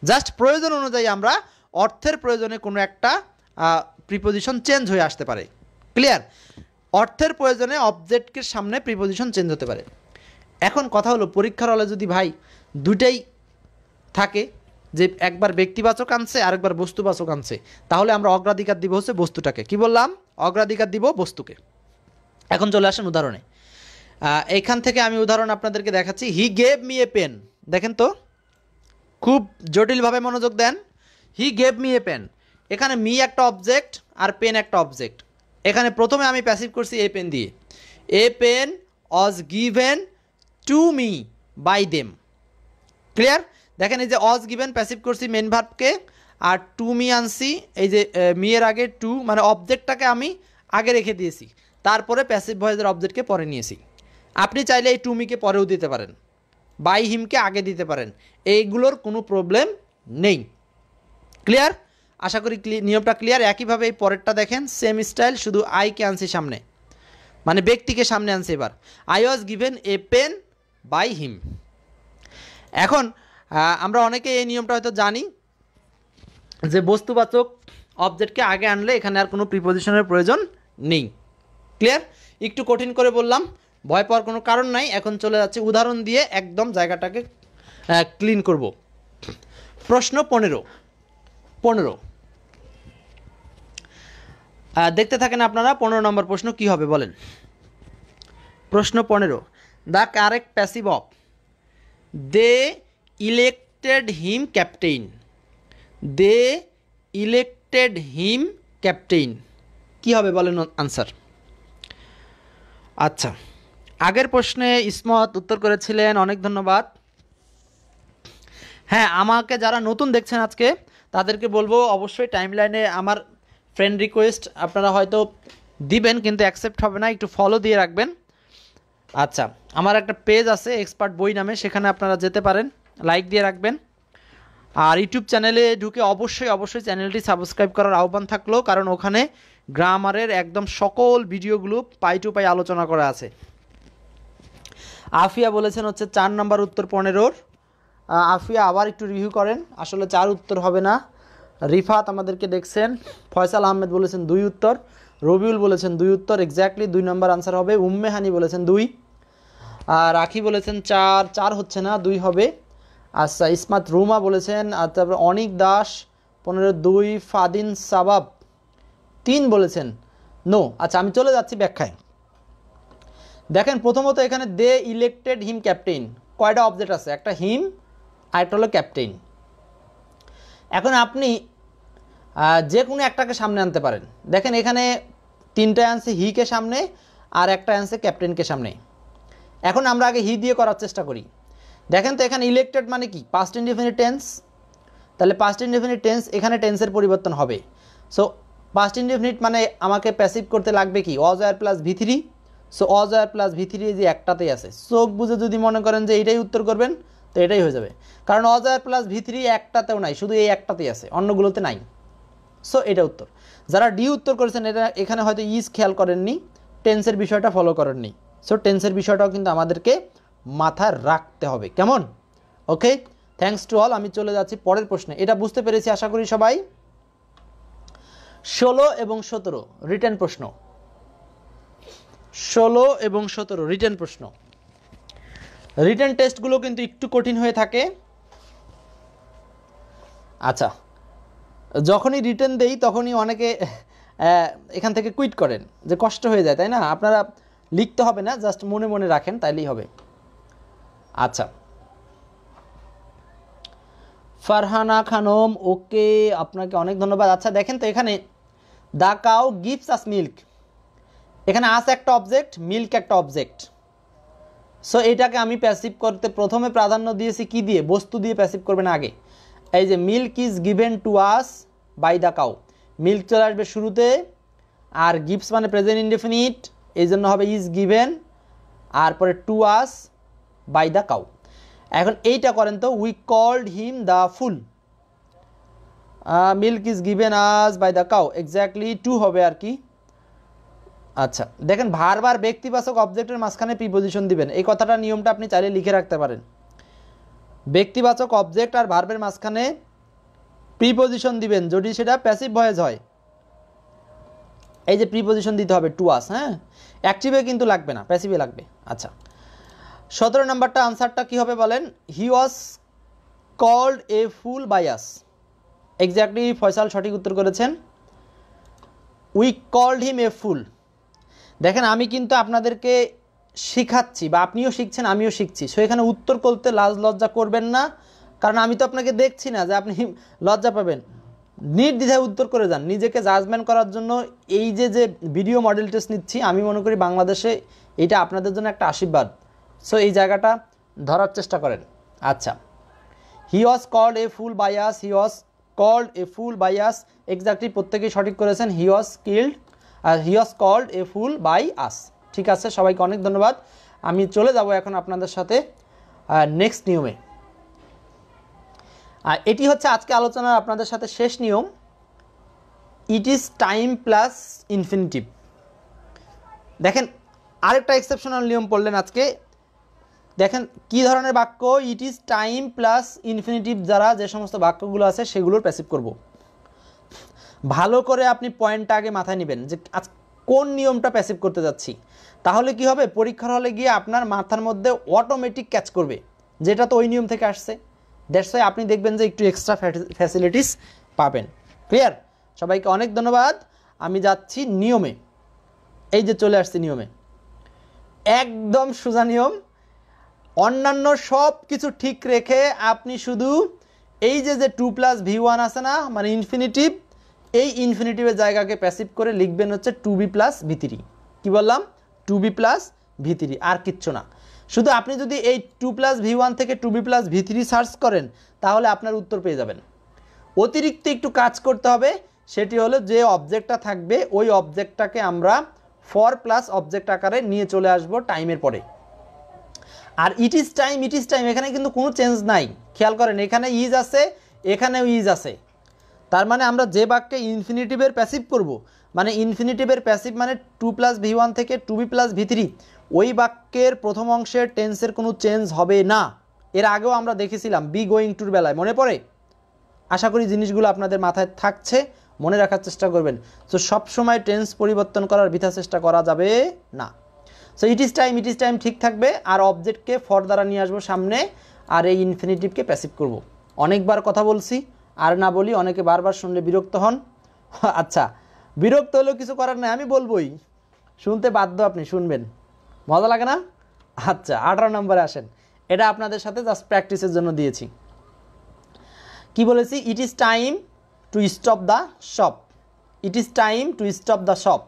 S1: জাস্ট প্রয়োজন অনুযায়ী আমরা অর্থের প্রয়োজনে কোনো একটা প্রিপোজিশন চেঞ্জ হয়ে আসতে পারে ক্লিয়ার অর্থের প্রয়োজনে অবজেক্টের সামনে প্রিপোজিশন চেঞ্জ হতে পারে এখন কথা হলো পরীক্ষার হলে যদি ভাই দুটাই থাকে যে একবার ব্যক্তিবাচক আনছে আরেকবার বস্তুবাচক আনছে তাহলে আমরা অগ্রাধিকার দিব হচ্ছে বস্তুটাকে কি বললাম অগ্রাধিকার দিব বস্তুকে এখন চলে আসেন উদাহরণে এখান থেকে আমি উদাহরণ আপনাদেরকে দেখাচ্ছি he gave me a pen দেখেন তো খুব জটিলভাবে মনোযোগ দেন he gave me a pen এখানে মি একটা অবজেক্ট আর পেন একটা অবজেক্ট এখানে প্রথমে আমি প্যাসিভ করছি এ পেন দিয়ে a pen is given to me by them clear দেখেন এই যে অজ গিভেন প্যাসিভ করছি মেন ভাবকে আর টু মি আনসি এই যে মিয়ের আগে টু মানে অবজেক্টটাকে আমি আগে রেখে দিয়েছি তারপরে প্যাসিভ ভয়েসের অবজেক্টকে পরে নিয়েছি আপনি চাইলে এই টুমিকে পরেও দিতে পারেন বাই হিমকে আগে দিতে পারেন এইগুলোর কোনো প্রবলেম নেই ক্লিয়ার আশা করি নিয়মটা ক্লিয়ার একইভাবে এই পরেরটা দেখেন সেম স্টাইল শুধু আইকে আনছি সামনে মানে ব্যক্তিকে সামনে আনছি এবার I was given a pen by him এখন আমরা অনেকে এই নিয়মটা হয়তো জানি যে বস্তুবাচক অবজেক্টকে আগে আনলে এখানে আর কোনো প্রিপোজিশনের প্রয়োজন নেই ক্লিয়ার একটু কঠিন করে বললাম ভয় পাওয়ার কোনো কারণ নাই এখন চলে যাচ্ছে উদাহরণ দিয়ে একদম জায়গাটাকে ক্লিন করব প্রশ্ন পনেরো পনেরো দেখতে থাকেন আপনারা পনেরো নম্বর প্রশ্ন কি হবে বলেন প্রশ্ন পনেরো the correct passive of they elected him captain they elected him captain কি হবে বলেন আনসার আচ্ছা আগের প্রশ্নে ইসমত উত্তর করেছিলেন অনেক ধন্যবাদ হ্যাঁ আমাকে যারা নতুন দেখছেন আজকে তাদেরকে বলবো অবশ্যই টাইম লাইনে আমার ফ্রেন্ড রিকোয়েস্ট আপনারা হয়তো দিবেন কিন্তু অ্যাকসেপ্ট হবে না একটু ফলো দিয়ে রাখবেন আচ্ছা আমার একটা পেজ আছে এক্সপার্ট বই নামে সেখানে আপনারা যেতে পারেন লাইক দিয়ে রাখবেন আর ইউটিউব চ্যানেলে ঢুকে অবশ্যই অবশ্যই চ্যানেলটি সাবস্ক্রাইব করার আহ্বান থাকলো কারণ ওখানে গ্রামারের একদম সকল ভিডিওগুলো পাই টু পাই আলোচনা করা আছে আফিয়া বলেছেন হচ্ছে চার নম্বর উত্তর পনেরোর আফিয়া আবার একটু রিভিউ করেন আসলে চার উত্তর হবে না রিফাত আমাদেরকে দেখছেন ফয়সাল আহমেদ বলেছেন দুই উত্তর রবিউল বলেছেন দুই উত্তর এক্স্যাক্টলি দুই নম্বর আনসার হবে উম্মেহানি বলেছেন দুই আর রাখি বলেছেন চার চার হচ্ছে না দুই হবে আচ্ছা ইসমাত রুমা বলেছেন আর তারপর অনিক দাস পনেরো দুই ফাদিন সাবাব তিন বলেছেন নো আচ্ছা আমি চলে যাচ্ছি ব্যাখ্যায় দেখেন প্রথমত এখানে দে ইলেক্টেড হিম ক্যাপ্টেইন কয়টা অবজেক্ট আছে একটা হিম আরেকটা হলো ক্যাপ্টেইন এখন আপনি যে কোনো একটাকে সামনে আনতে পারেন দেখেন এখানে তিনটা অ্যান্সে হিকে সামনে আর একটা অ্যান্সে ক্যাপ্টেনকে সামনে এখন আমরা আগে হি দিয়ে করার চেষ্টা করি দেখেন তো এখানে ইলেক্টেড মানে কি পাস্ট ইন্ডিফিনিট টেন্স তাহলে পাস্ট ইন্ডিফিনিট টেন্স এখানে টেন্সের পরিবর্তন হবে সো ফার্স্ট ইনডিফিনিট মানে আমাকে প্যাসিভ করতে লাগবে কি অজয়ার প্লাস ভিথিরি সো অজয়ার প্লাস ভিথিরি যে একটাতেই আছে চোখ বুঝে যদি মনে করেন যে এটাই উত্তর করবেন তো এটাই হয়ে যাবে কারণ অজয়ার প্লাস ভিথিরি একটাতেও নাই শুধু এই একটাতেই আছে অন্যগুলোতে নাই সো এটা উত্তর যারা ডি উত্তর করেছেন এটা এখানে হয়তো ইজ খেয়াল করেননি টেন্সের বিষয়টা ফলো করেননি সো টেন্সের বিষয়টাও কিন্তু আমাদেরকে মাথায় রাখতে হবে কেমন ওকে থ্যাংকস টু অল আমি চলে যাচ্ছি পরের প্রশ্নে এটা বুঝতে পেরেছি আশা করি সবাই ষোলো এবং সতেরো রিটার্ন প্রশ্ন ষোলো এবং সতেরো রিটার্ন প্রশ্ন রিটার্ন টেস্টগুলো কিন্তু একটু কঠিন হয়ে থাকে আচ্ছা যখনই রিটার্ন দেই তখনই অনেকে এখান থেকে কুইট করেন যে কষ্ট হয়ে যায় তাই না আপনারা লিখতে হবে না জাস্ট মনে মনে রাখেন তাইলেই হবে আচ্ছা ফারহানা খানম ওকে আপনাকে অনেক ধন্যবাদ আচ্ছা দেখেন তো এখানে the cow gives us milk এখানে আস একটা অবজেক্ট মিল্ক একটা অবজেক্ট সো এটাকে আমি প্যাসিভ করতে প্রথমে প্রাধান্য দিয়েছি কি দিয়ে বস্তু দিয়ে প্যাসিভ করবেন আগে এই যে milk is given to us by the cow milk চলে আসবে শুরুতে আর গিফটস মানে প্রেজেন্ট ইনডেফিনিট এই জন্য হবে ইজ গিভেন আর পরে to us by the cow এখন এইটা করেন তো we called him the fool milk is given as by the cow exactly two হবে আর কি আচ্ছা দেখেন বারবার ব্যক্তিবাচক অবজেক্টের মাঝখানে প্রিপোজিশন দিবেন এই কথাটা নিয়মটা আপনি চাইলে লিখে রাখতে পারেন ব্যক্তিবাচক অবজেক্ট আর ভার্বের মাঝখানে প্রিপোজিশন দিবেন যদি সেটা প্যাসিভ ভয়েস হয় এই যে প্রিপোজিশন দিতে হবে টু আস হ্যাঁ অ্যাক্টিভে কিন্তু লাগবে না প্যাসিভে লাগবে আচ্ছা সতেরো নম্বরটা আনসারটা কি হবে বলেন he was called a fool by us exactly Faisal সঠিক উত্তর করেছেন উই কল্ড হিম এ ফুল দেখেন আমি কিন্তু আপনাদেরকে শিখাচ্ছি বা আপনিও শিখছেন আমিও শিখছি সো এখানে উত্তর করতে লাজ লজ্জা করবেন না কারণ আমি তো আপনাকে দেখছি না যে আপনি <laughs> লজ্জা পাবেন নির্দ্বিধায় উত্তর করে যান নিজেকে জাজমেন্ট করার জন্য এই যে যে ভিডিও মডেল টেস্ট নিচ্ছি আমি মনে করি বাংলাদেশে এটা আপনাদের জন্য একটা আশীর্বাদ সো এই জায়গাটা ধরার চেষ্টা করেন আচ্ছা he was called a fool by us he was called a fool by us exactly প্রত্যেকেই সঠিক করেছেন হি ওয়াজ কিল্ড আর he was called a fool by us ঠিক আছে সবাইকে অনেক ধন্যবাদ আমি চলে যাব এখন আপনাদের সাথে নেক্সট নিয়মে আর এটি হচ্ছে আজকে আলোচনার আপনাদের সাথে শেষ নিয়ম it is time plus infinitive দেখেন আরেকটা এক্সেপশনাল নিয়ম পড়লেন আজকে দেখেন কি ধরনের বাক্য it is time plus infinitive দ্বারা যে সমস্ত বাক্যগুলো আছে সেগুলোর প্যাসিভ করব। ভালো করে আপনি পয়েন্টটা আগে মাথায় নেবেন যে আজ কোন নিয়মটা প্যাসিভ করতে যাচ্ছি তাহলে কি হবে পরীক্ষার হলে গিয়ে আপনার মাথার মধ্যে অটোমেটিক ক্যাচ করবে যেটা তো ওই নিয়ম থেকে আসছে দ্যাটস ওয়াই আপনি দেখবেন যে একটু এক্সট্রা ফ্যাসিলিটিস পাবেন ক্লিয়ার সবাইকে অনেক ধন্যবাদ আমি যাচ্ছি নিয়মে এই যে চলে আসছি নিয়মে একদম সোজা নিয়ম অন্যান্য সব কিছু ঠিক রেখে আপনি শুধু এই যে যে টু প্লাস ভি ওয়ান আছে না মানে ইনফিনিটিভ এই ইনফিনিটিভের জায়গাকে প্যাসিভ করে লিখবেন হচ্ছে টু বি প্লাস ভিতিরি কী বললাম টু বি প্লাস ভিতিরি আর কিচ্ছু না শুধু আপনি যদি এই টু প্লাস ভি ওয়ান থেকে to be plus V three search করেন তাহলে আপনার উত্তর পেয়ে যাবেন অতিরিক্ত একটু কাজ করতে হবে সেটি হলো যে অবজেক্টটা থাকবে ওই অবজেক্টটাকে আমরা ফর প্লাস অবজেক্ট আকারে নিয়ে চলে আসব টাইমের পরে আর it is time it is time এখানে কিন্তু কোনো চেঞ্জ নাই খেয়াল করেন এখানে ইজ আছে এখানেও ইজ আছে তার মানে আমরা যে বাক্যে ইনফিনিটিভের প্যাসিভ করব। মানে ইনফিনিটিভের প্যাসিভ মানে টু প্লাস ভি ওয়ান থেকে to be plus V three ওই বাক্যের প্রথম অংশের টেন্সের কোনো চেঞ্জ হবে না এর আগেও আমরা দেখেছিলাম বি গোয়িং টুর বেলায় মনে পড়ে আশা করি জিনিসগুলো আপনাদের মাথায় থাকছে মনে রাখার চেষ্টা করবেন তো সবসময় টেন্স পরিবর্তন করার বৃথা চেষ্টা করা যাবে না so it is time it is time ঠিক থাকবে আর অবজেক্টকে ফর দ্বারা নিয়ে আসবো সামনে আর এই ইনফিনিটিভকে প্যাসিভ করব। অনেকবার কথা বলছি আর না বলি অনেকে বারবার শুনলে বিরক্ত হন <laughs> আচ্ছা বিরক্ত হলেও কিছু করার নাই আমি বলবোই শুনতে বাধ্য আপনি শুনবেন মজা লাগে না আচ্ছা আঠারো নম্বরে আসেন এটা আপনাদের সাথে জাস্ট প্র্যাকটিসের জন্য দিয়েছি কি বলেছি it is time to stop the shop it is time to stop the shop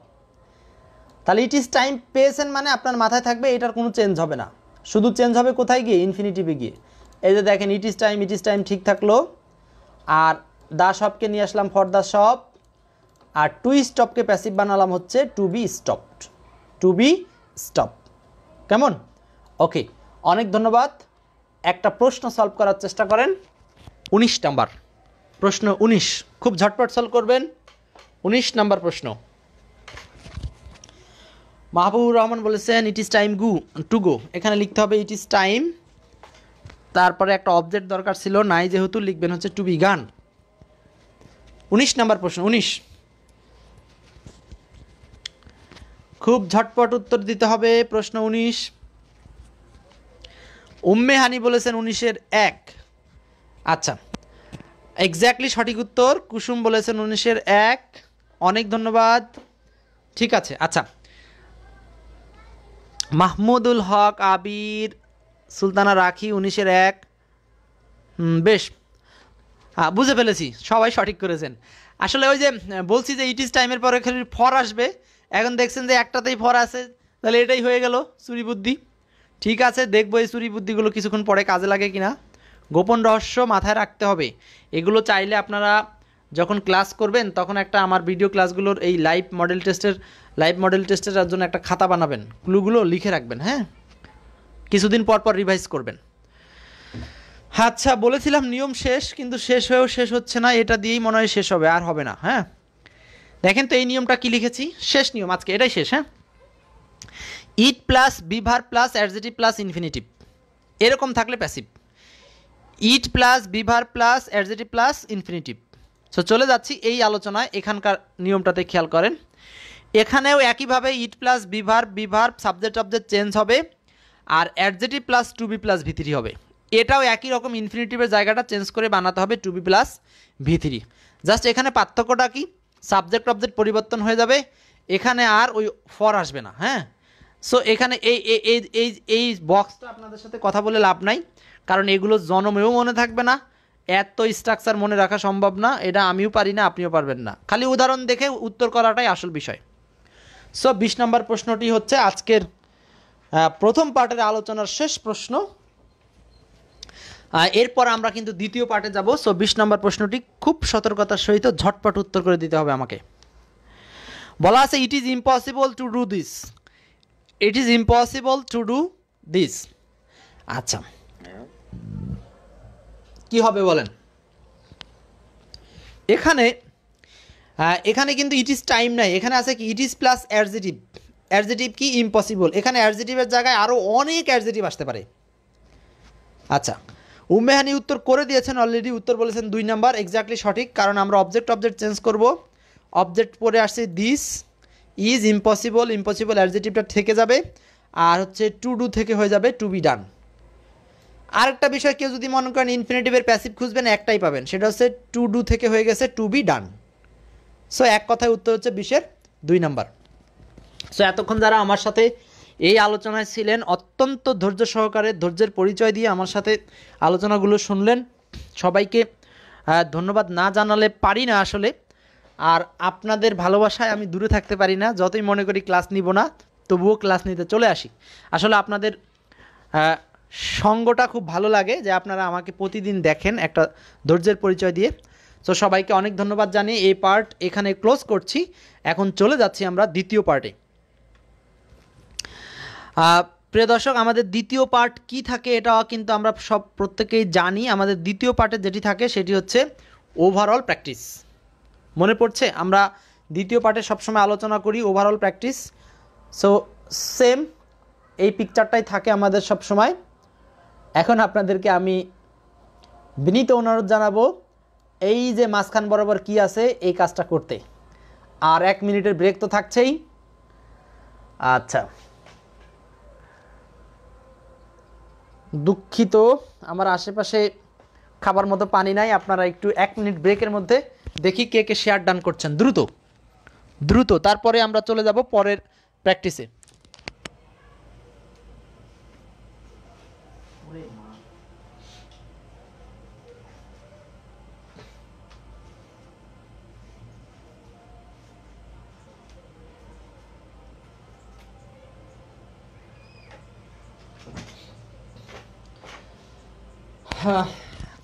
S1: তাহলে ইট ইজ টাইম পেয়েছেন মানে আপনার মাথায় থাকবে এটার কোনো চেঞ্জ হবে না শুধু চেঞ্জ হবে কোথায় গিয়ে ইনফিনিটিভে গিয়ে এই যে দেখেন it is time it is time ঠিক থাকলো আর দা শপকে নিয়ে আসলাম ফর দা শপ আর টু স্টপকে প্যাসিভ বানালাম হচ্ছে to be stop to be stop কেমন ওকে অনেক ধন্যবাদ একটা প্রশ্ন সলভ করার চেষ্টা করেন উনিশ নাম্বার প্রশ্ন উনিশ খুব ঝটপট সলভ করবেন উনিশ নাম্বার প্রশ্ন মাহবুবুর রহমান বলেছেন it is time go to go এখানে লিখতে হবে ইট ইজ টাইম তারপরে একটা অবজেক্ট দরকার ছিল নাই যেহেতু লিখবেন হচ্ছে টু বি গান উনিশ নাম্বার প্রশ্ন উনিশ খুব ঝটপট উত্তর দিতে হবে প্রশ্ন উনিশ উম্মে হানি বলেছেন উনিশের এক আচ্ছা এক্স্যাক্টলি সঠিক উত্তর কুসুম বলেছেন উনিশের এক অনেক ধন্যবাদ ঠিক আছে আচ্ছা মাহমুদুল হক আবির সুলতানা রাখি উনিশের এক বেশ বুঝে ফেলেছি সবাই সঠিক করেছেন আসলে ওই যে বলছি যে ইট ইস টাইমের পরে খালি ফর আসবে এখন দেখছেন যে একটাতেই ফর আছে তাহলে এটাই হয়ে গেল চুরি বুদ্ধি ঠিক আছে দেখবো এই চুরি বুদ্ধিগুলো কিছুক্ষণ পরে কাজে লাগে কিনা গোপন রহস্য মাথায় রাখতে হবে এগুলো চাইলে আপনারা যখন ক্লাস করবেন তখন একটা আমার ভিডিও ক্লাসগুলোর এই লাইভ মডেল টেস্টের লাইভ মডেল টেস্টের জন্য একটা খাতা বানাবেন ক্লুগুলো লিখে রাখবেন হ্যাঁ কিছুদিন পর পর রিভাইজ করবেন আচ্ছা বলেছিলাম নিয়ম শেষ কিন্তু শেষ হয়েও শেষ হচ্ছে না এটা দিয়েই মনে হয় শেষ হবে আর হবে না হ্যাঁ দেখেন তো এই নিয়মটা কি লিখেছি শেষ নিয়ম আজকে এটাই শেষ হ্যাঁ it plus beaver plus adjective plus infinitive এরকম থাকলে passive it plus beaver plus adjective plus infinitive so চলে যাচ্ছি এই আলোচনায় এখানকার নিয়মটাতে খেয়াল করেন এখানেও একইভাবে ইট প্লাস বিভার বিভার সাবজেক্ট অবজেক্ট চেঞ্জ হবে আর adjective plus to be plus ভিথিরি হবে এটাও একই রকম ইনফিনিটিভের জায়গাটা চেঞ্জ করে বানাতে হবে to be plus V three just এখানে পার্থক্যটা কি সাবজেক্ট অবজেক্ট পরিবর্তন হয়ে যাবে এখানে আর ওই ফর আসবে না হ্যাঁ সো এখানে এই এই এই বক্সটা আপনাদের সাথে কথা বলে লাভ নাই কারণ এগুলো জনমেও মনে থাকবে না এত স্ট্রাকচার মনে রাখা সম্ভব না এটা আমিও পারি না আপনিও পারবেন না খালি উদাহরণ দেখে উত্তর করাটাই আসল বিষয় সো বিশ নম্বর প্রশ্নটি হচ্ছে আজকের প্রথম পার্টের আলোচনার শেষ প্রশ্ন এরপর আমরা কিন্তু দ্বিতীয় পার্টে যাব সো বিশ নম্বর প্রশ্নটি খুব সতর্কতার সহিত ঝটপট উত্তর করে দিতে হবে আমাকে বলা আছে it is impossible to do this it is impossible to do this আচ্ছা কি হবে বলেন এখানে হ্যাঁ, এখানে কিন্তু ইট ইজ টাইম নাই এখানে আছে কি it is plus adjective adjective কি ইম্পসিবল এখানে অ্যাডজেটিভের জায়গায় আরও অনেক অ্যাডজেটিভ আসতে পারে আচ্ছা উম্মেহানি উত্তর করে দিয়েছেন অলরেডি উত্তর বলেছেন দুই নাম্বার এক্স্যাক্টলি সঠিক কারণ আমরা অবজেক্ট অবজেক্ট চেঞ্জ করব অবজেক্ট পরে আসছে দিস ইজ ইম্পসিবল ইম্পসিবল অ্যাডজেটিভটা থেকে যাবে আর হচ্ছে টু ডু থেকে হয়ে যাবে টু বি ডান আরেকটা বিষয় কেউ যদি মনে করেন ইনফিনিটিভের প্যাসিভ খুঁজবেন একটাই পাবেন সেটা হচ্ছে টু ডু থেকে হয়ে গেছে টু বি ডান সো এক কথায় উত্তর হচ্ছে বিশের দুই নাম্বার সো এতক্ষণ যারা আমার সাথে এই আলোচনায় ছিলেন অত্যন্ত ধৈর্য সহকারে ধৈর্যের পরিচয় দিয়ে আমার সাথে আলোচনাগুলো শুনলেন সবাইকে ধন্যবাদ না জানালে পারি না আসলে আর আপনাদের ভালোবাসায় আমি দূরে থাকতে পারি না যতই মনে করি ক্লাস নিব না তবুও ক্লাস নিতে চলে আসি আসলে আপনাদের সঙ্গটা খুব ভালো লাগে যে আপনারা আমাকে প্রতিদিন দেখেন একটা ধৈর্যের পরিচয় দিয়ে তো সবাইকে অনেক ধন্যবাদ জানিয়ে এই পার্ট এখানে ক্লোজ করছি এখন চলে যাচ্ছি আমরা দ্বিতীয় পার্টে প্রিয় দর্শক আমাদের দ্বিতীয় পার্ট কি থাকে এটা কিন্তু আমরা সব প্রত্যেকেই জানি আমাদের দ্বিতীয় পার্টে যেটি থাকে সেটি হচ্ছে ওভারঅল প্র্যাকটিস মনে পড়ছে আমরা দ্বিতীয় পার্টে সবসময় আলোচনা করি ওভারঅল প্র্যাকটিস সো সেম এই পিকচারটাই থাকে আমাদের সবসময় এখন আপনাদেরকে আমি বিনীত অনুরোধ জানাবো এই যে মাঝখান বরাবর কি আছে এই কাজটা করতে আর এক মিনিটের ব্রেক তো থাকছেই আচ্ছা দুঃখিত আমার আশেপাশে খাবার মতো পানি নাই আপনারা একটু এক মিনিট ব্রেকের মধ্যে দেখি কে কে শেয়ার ডান করছেন দ্রুত দ্রুত তারপরে আমরা চলে যাব পরের প্র্যাকটিসে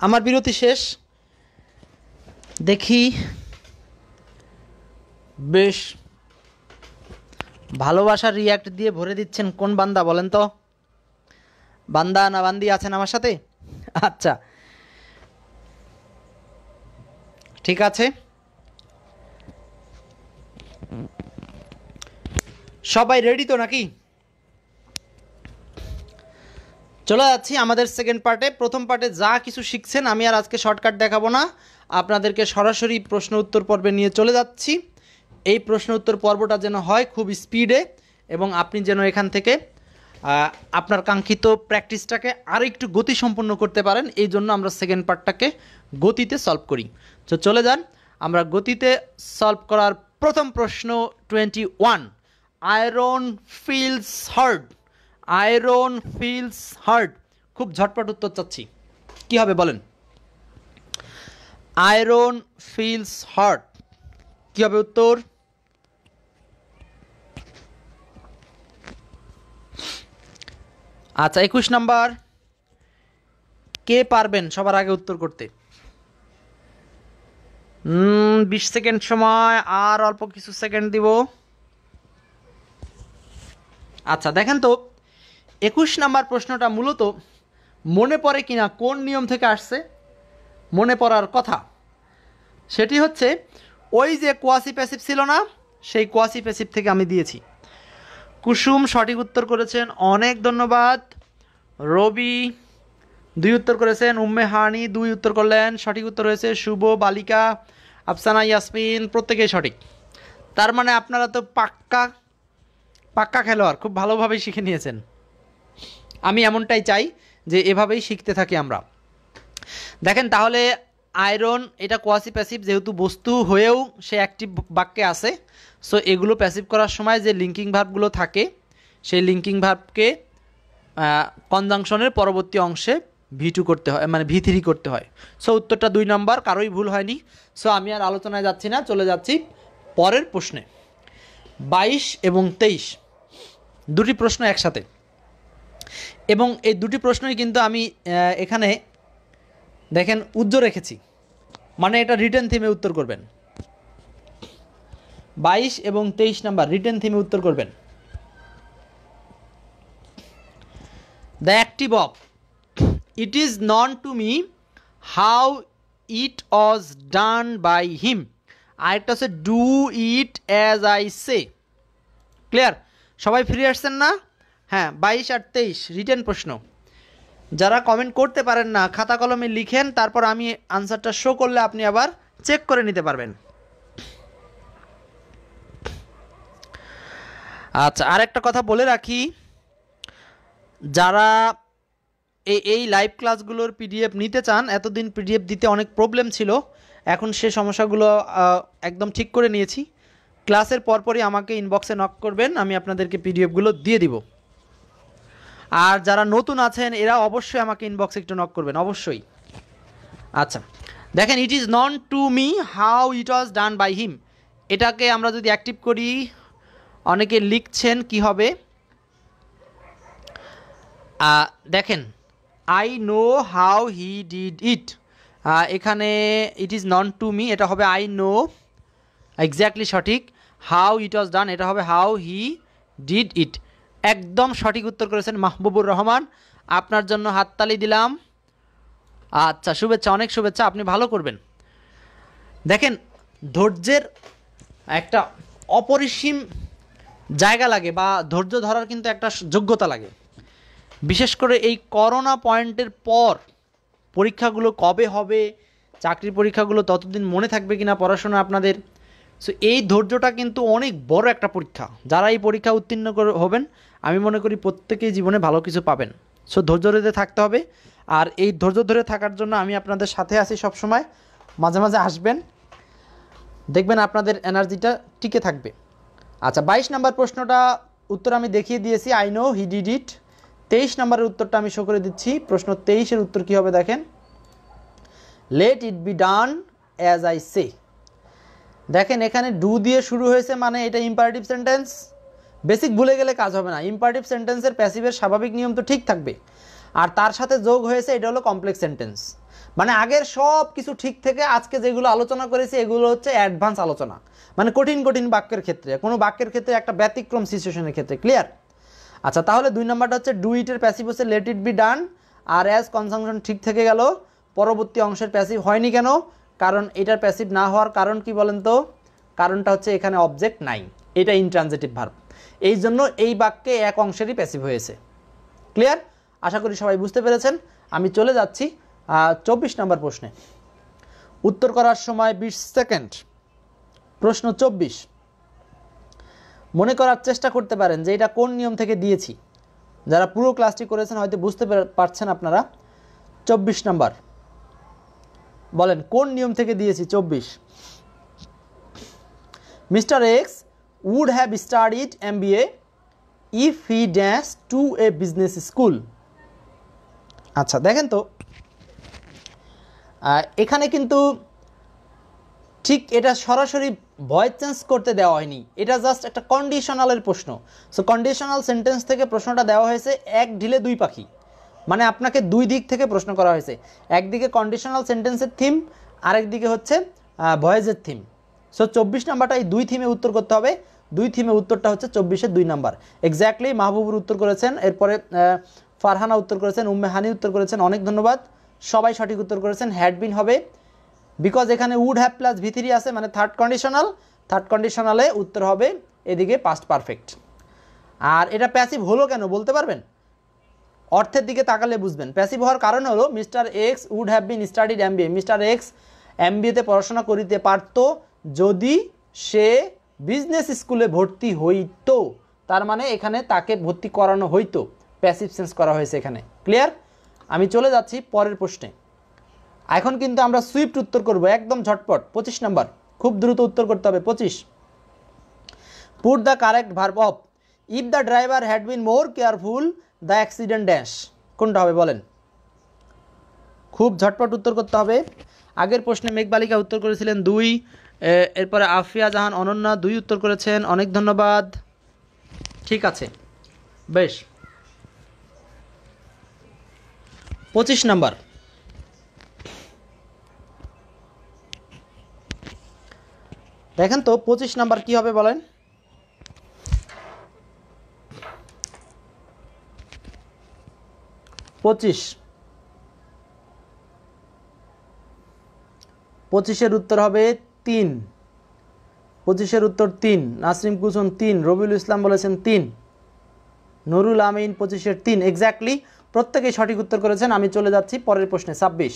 S1: আমার বিরতি শেষ দেখি বেশ ভালোবাসার রিয়াক্ট দিয়ে ভরে দিচ্ছেন কোন বান্দা বলেন তো বান্দা না বান্দি আছেন আমার সাথে আচ্ছা ঠিক আছে সবাই রেডি তো নাকি চলে যাচ্ছি আমাদের সেকেন্ড পার্টে প্রথম পার্টে যা কিছু শিখছেন আমি আর আজকে শর্টকাট দেখাবো না আপনাদেরকে সরাসরি প্রশ্ন উত্তর পর্বে নিয়ে চলে যাচ্ছি এই প্রশ্ন উত্তর পর্বটা যেন হয় খুব স্পিডে এবং আপনি যেন এখান থেকে আপনার কাঙ্ক্ষিত প্র্যাকটিসটাকে আরও একটু গতি সম্পন্ন করতে পারেন এই জন্য আমরা সেকেন্ড পার্টটাকে গতিতে সলভ করি তো চলে যান আমরা গতিতে সলভ করার প্রথম প্রশ্ন twenty one iron feels hard iron feels hard খুব ঝটপট উত্তর চাচ্ছি কি হবে বলেন আয়রন ফিলস হার্ট কি হবে উত্তর আচ্ছা একুশ নাম্বার কে পারবেন সবার আগে উত্তর করতে বিশ সেকেন্ড সময় আর অল্প কিছু সেকেন্ড দিব আচ্ছা দেখেন তো একুশ নাম্বার প্রশ্নটা মূলত মনে পড়ে কিনা কোন নিয়ম থেকে আসছে মনে পড়ার কথা সেটি হচ্ছে ওই যে কোয়াসি প্যাসিভ ছিল না সেই কোয়াসি প্যাসিভ থেকে আমি দিয়েছি কুসুম সঠিক উত্তর করেছেন অনেক ধন্যবাদ রবি দুই উত্তর করেছেন উম্মে হানি দুই উত্তর করলেন সঠিক উত্তর হয়েছে শুভ বালিকা আফসানা ইয়াসমিন প্রত্যেকেই সঠিক তার মানে আপনারা তো পাক্কা পাক্কা খেলোয়াড় খুব ভালোভাবেই শিখে নিয়েছেন আমি এমনটাই চাই যে এভাবেই শিখতে থাকি আমরা দেখেন তাহলে আয়রন এটা কোয়াসি প্যাসিভ যেহেতু বস্তু হয়েও সে অ্যাক্টিভ বাক্যে আসে সো এগুলো প্যাসিভ করার সময় যে লিঙ্কিং ভাবগুলো থাকে সেই লিঙ্কিং ভাবকে কনজাংশনের পরবর্তী অংশে ভি টু করতে হয় মানে ভি থ্রি করতে হয় সো উত্তরটা দুই নম্বর কারোই ভুল হয়নি সো আমি আর আলোচনায় যাচ্ছি না চলে যাচ্ছি পরের প্রশ্নে বাইশ এবং তেইশ দুটি প্রশ্ন একসাথে এবং এই দুটি প্রশ্নই কিন্তু আমি এখানে দেখেন উজ্জ্ব রেখেছি মানে এটা রিটার্ন থিমে উত্তর করবেন বাইশ এবং তেইশ নাম্বার রিটার্ন থিমে উত্তর করবেন the active of it is known to me how it was done by him আরেকটা হচ্ছে do it as I say clear সবাই ফিরে আসছেন না হ্যাঁ বাইশ আর তেইশ রিটেন প্রশ্ন যারা কমেন্ট করতে পারেন না খাতা কলমে লিখেন তারপর আমি আনসারটা শো করলে আপনি আবার চেক করে নিতে পারবেন আচ্ছা আর একটা কথা বলে রাখি যারা এই এই লাইভ ক্লাসগুলোর পিডিএফ নিতে চান এতদিন পিডিএফ দিতে অনেক প্রবলেম ছিল এখন সে সমস্যাগুলো একদম ঠিক করে নিয়েছি ক্লাসের পরপরই আমাকে ইনবক্সে নক করবেন আমি আপনাদেরকে পিডিএফগুলো দিয়ে দিব আর যারা নতুন আছেন এরা অবশ্যই আমাকে ইনবক্সে একটু নক করবেন অবশ্যই আচ্ছা দেখেন it is known to me how it was done by him এটাকে আমরা যদি অ্যাক্টিভ করি অনেকে লিখছেন কি হবে দেখেন I know how he did it এখানে it is known to me এটা হবে আই নো এক্স্যাক্টলি সঠিক হাউ ইট ওয়াজ ডান এটা হবে হাউ হি ডিড ইট একদম সঠিক উত্তর করেছেন মাহবুবুর রহমান আপনার জন্য হাততালি দিলাম আচ্ছা শুভেচ্ছা অনেক শুভেচ্ছা আপনি ভালো করবেন দেখেন ধৈর্যের একটা অপরিসীম জায়গা লাগে বা ধৈর্য ধরার কিন্তু একটা যোগ্যতা লাগে বিশেষ করে এই করোনা পয়েন্টের পর পরীক্ষাগুলো কবে হবে চাকরি পরীক্ষাগুলো ততদিন মনে থাকবে কিনা পড়াশোনা আপনাদের সো এই ধৈর্যটা কিন্তু অনেক বড় একটা পরীক্ষা যারা এই পরীক্ষা উত্তীর্ণ করে হবেন আমি মনে করি প্রত্যেকেই জীবনে ভালো কিছু পাবেন সো ধৈর্য ধরে থাকতে হবে আর এই ধৈর্য ধরে থাকার জন্য আমি আপনাদের সাথে আছি সবসময় মাঝে মাঝে আসবেন দেখবেন আপনাদের এনার্জিটা টিকে থাকবে আচ্ছা বাইশ নাম্বার প্রশ্নটা উত্তর আমি দেখিয়ে দিয়েছি I know he did it তেইশ নাম্বারের উত্তরটা আমি শো করে দিচ্ছি প্রশ্ন তেইশের উত্তর কী হবে দেখেন let it be done as I say দেখেন এখানে ডু দিয়ে শুরু হয়েছে মানে এটা ইম্পারেটিভ সেন্টেন্স বেসিক ভুলে গেলে কাজ হবে না ইম্পারটিভ সেন্টেন্সের প্যাসিভের স্বাভাবিক নিয়ম তো ঠিক থাকবে আর তার সাথে যোগ হয়েছে এটা হলো কমপ্লেক্স সেন্টেন্স মানে আগের সব কিছু ঠিক থেকে আজকে যেগুলো আলোচনা করেছি এগুলো হচ্ছে অ্যাডভান্স আলোচনা মানে কঠিন কঠিন বাক্যের ক্ষেত্রে কোনো বাক্যের ক্ষেত্রে একটা ব্যতিক্রম সিচুয়েশনের ক্ষেত্রে ক্লিয়ার আচ্ছা তাহলে দুই নম্বরটা হচ্ছে ডু ইটের প্যাসিভ হচ্ছে লেট ইট বি ডান আর অ্যাজ কনসাংশন ঠিক থেকে গেল পরবর্তী অংশের প্যাসিভ হয়নি কেন কারণ এটার প্যাসিভ না হওয়ার কারণ কি বলেন তো কারণটা হচ্ছে এখানে অবজেক্ট নাই এটা ইনট্রানজেটিভ ভার্ব এই জন্য এই বাক্যে এক অংশেরই প্যাসিভ হয়েছে ক্লিয়ার আশা করি সবাই বুঝতে পেরেছেন আমি চলে যাচ্ছি চব্বিশ নম্বর প্রশ্নে উত্তর করার সময় বিশ সেকেন্ড প্রশ্ন চব্বিশ মনে করার চেষ্টা করতে পারেন যে এটা কোন নিয়ম থেকে দিয়েছি যারা পুরো ক্লাসটি করেছেন হয়তো বুঝতে পারছেন আপনারা চব্বিশ নাম্বার বলেন কোন নিয়ম থেকে দিয়েছি চব্বিশ mister X would have studied MBA if he dash to a business school আচ্ছা দেখেন তো এখানে কিন্তু ঠিক এটা সরাসরি ভয়েস চেঞ্জ করতে দেওয়া হয়নি এটা জাস্ট একটা কন্ডিশনালের প্রশ্ন সো কন্ডিশনাল সেন্টেন্স থেকে প্রশ্নটা দেওয়া হয়েছে এক ঢিলে দুই পাখি মানে আপনাকে দুই দিক থেকে প্রশ্ন করা হয়েছে একদিকে কন্ডিশনাল সেন্টেন্সের থিম আরেকদিকে হচ্ছে ভয়েজের থিম সো চব্বিশ নাম্বারটা এই দুই থিমে উত্তর করতে হবে দুই থিমে উত্তরটা হচ্ছে চব্বিশে দুই নাম্বার এক্স্যাক্টলি মাহবুবুর উত্তর করেছেন এরপরে ফারহানা উত্তর করেছেন উম্মেহানি উত্তর করেছেন অনেক ধন্যবাদ সবাই সঠিক উত্তর করেছেন হ্যাডবিন হবে বিকজ এখানে উড হ্যাভ প্লাস ভিথিরি আছে মানে থার্ড কন্ডিশনাল থার্ড কন্ডিশনালে উত্তর হবে এদিকে পাস্ট পারফেক্ট আর এটা প্যাসিভ হলো কেন বলতে পারবেন অর্থের দিকে তাকালে বুঝবেন প্যাসিভ হওয়ার কারণ হলো mister X would have been studied MBA mister X এমবিএতে পড়াশোনা করিতে পারত যদি সে বিজনেস স্কুলে ভর্তি হইতো তার মানে এখানে তাকে ভর্তি করানো হইতো প্যাসিভ সেন্স করা হয়েছে এখানে ক্লিয়ার আমি চলে যাচ্ছি পরের প্রশ্নে এখন কিন্তু আমরা সুইফট উত্তর করব একদম ঝটপট পঁচিশ নাম্বার খুব দ্রুত উত্তর করতে হবে পঁচিশ put the correct verb of if the driver had been more careful the accident dash কোনটা হবে বলেন খুব ঝটপট উত্তর করতে হবে আগের প্রশ্নে মেঘবালিকা উত্তর করেছিলেন দুই এরপরে আফিয়া জাহান অনন্যা দুই উত্তর করেছেন অনেক ধন্যবাদ ঠিক আছে বেশ পঁচিশ নাম্বার দেখেন তো পঁচিশ নাম্বার কি হবে বলেন পঁচিশ পঁচিশের উত্তর হবে তিন পঁচিশের উত্তর তিন নাসরিম কুসুম তিন রবিউল ইসলাম বলেছেন তিন নুরুল আমিন পঁচিশের তিন এক্স্যাক্টলি প্রত্যেকেই সঠিক উত্তর করেছেন আমি চলে যাচ্ছি পরের প্রশ্নে ছাব্বিশ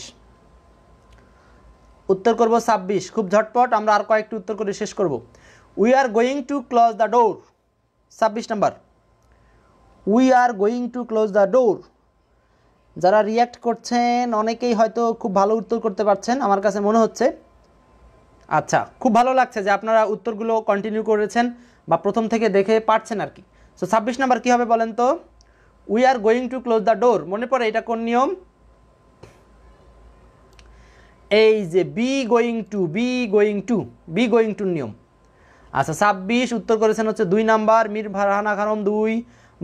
S1: উত্তর করব ছাব্বিশ খুব ঝটপট আমরা আর কয়েকটি উত্তর করে শেষ করব we are going to close the door ছাব্বিশ নাম্বার we are going to close the door যারা রিয়্যাক্ট করছেন অনেকেই হয়তো খুব ভালো উত্তর করতে পারছেন আমার কাছে মনে হচ্ছে আচ্ছা খুব ভালো লাগছে যে আপনারা উত্তরগুলো কন্টিনিউ করেছেন বা প্রথম থেকে দেখে পারছেন আর কি সো ছাব্বিশ নাম্বার কী হবে বলেন তো we are going to close the door মনে পড়ে এটা কোন নিয়ম এই যে be going to be going to be going to নিয়ম আচ্ছা ছাব্বিশ উত্তর করেছেন হচ্ছে দুই নাম্বার মির ভারহানা খানম দুই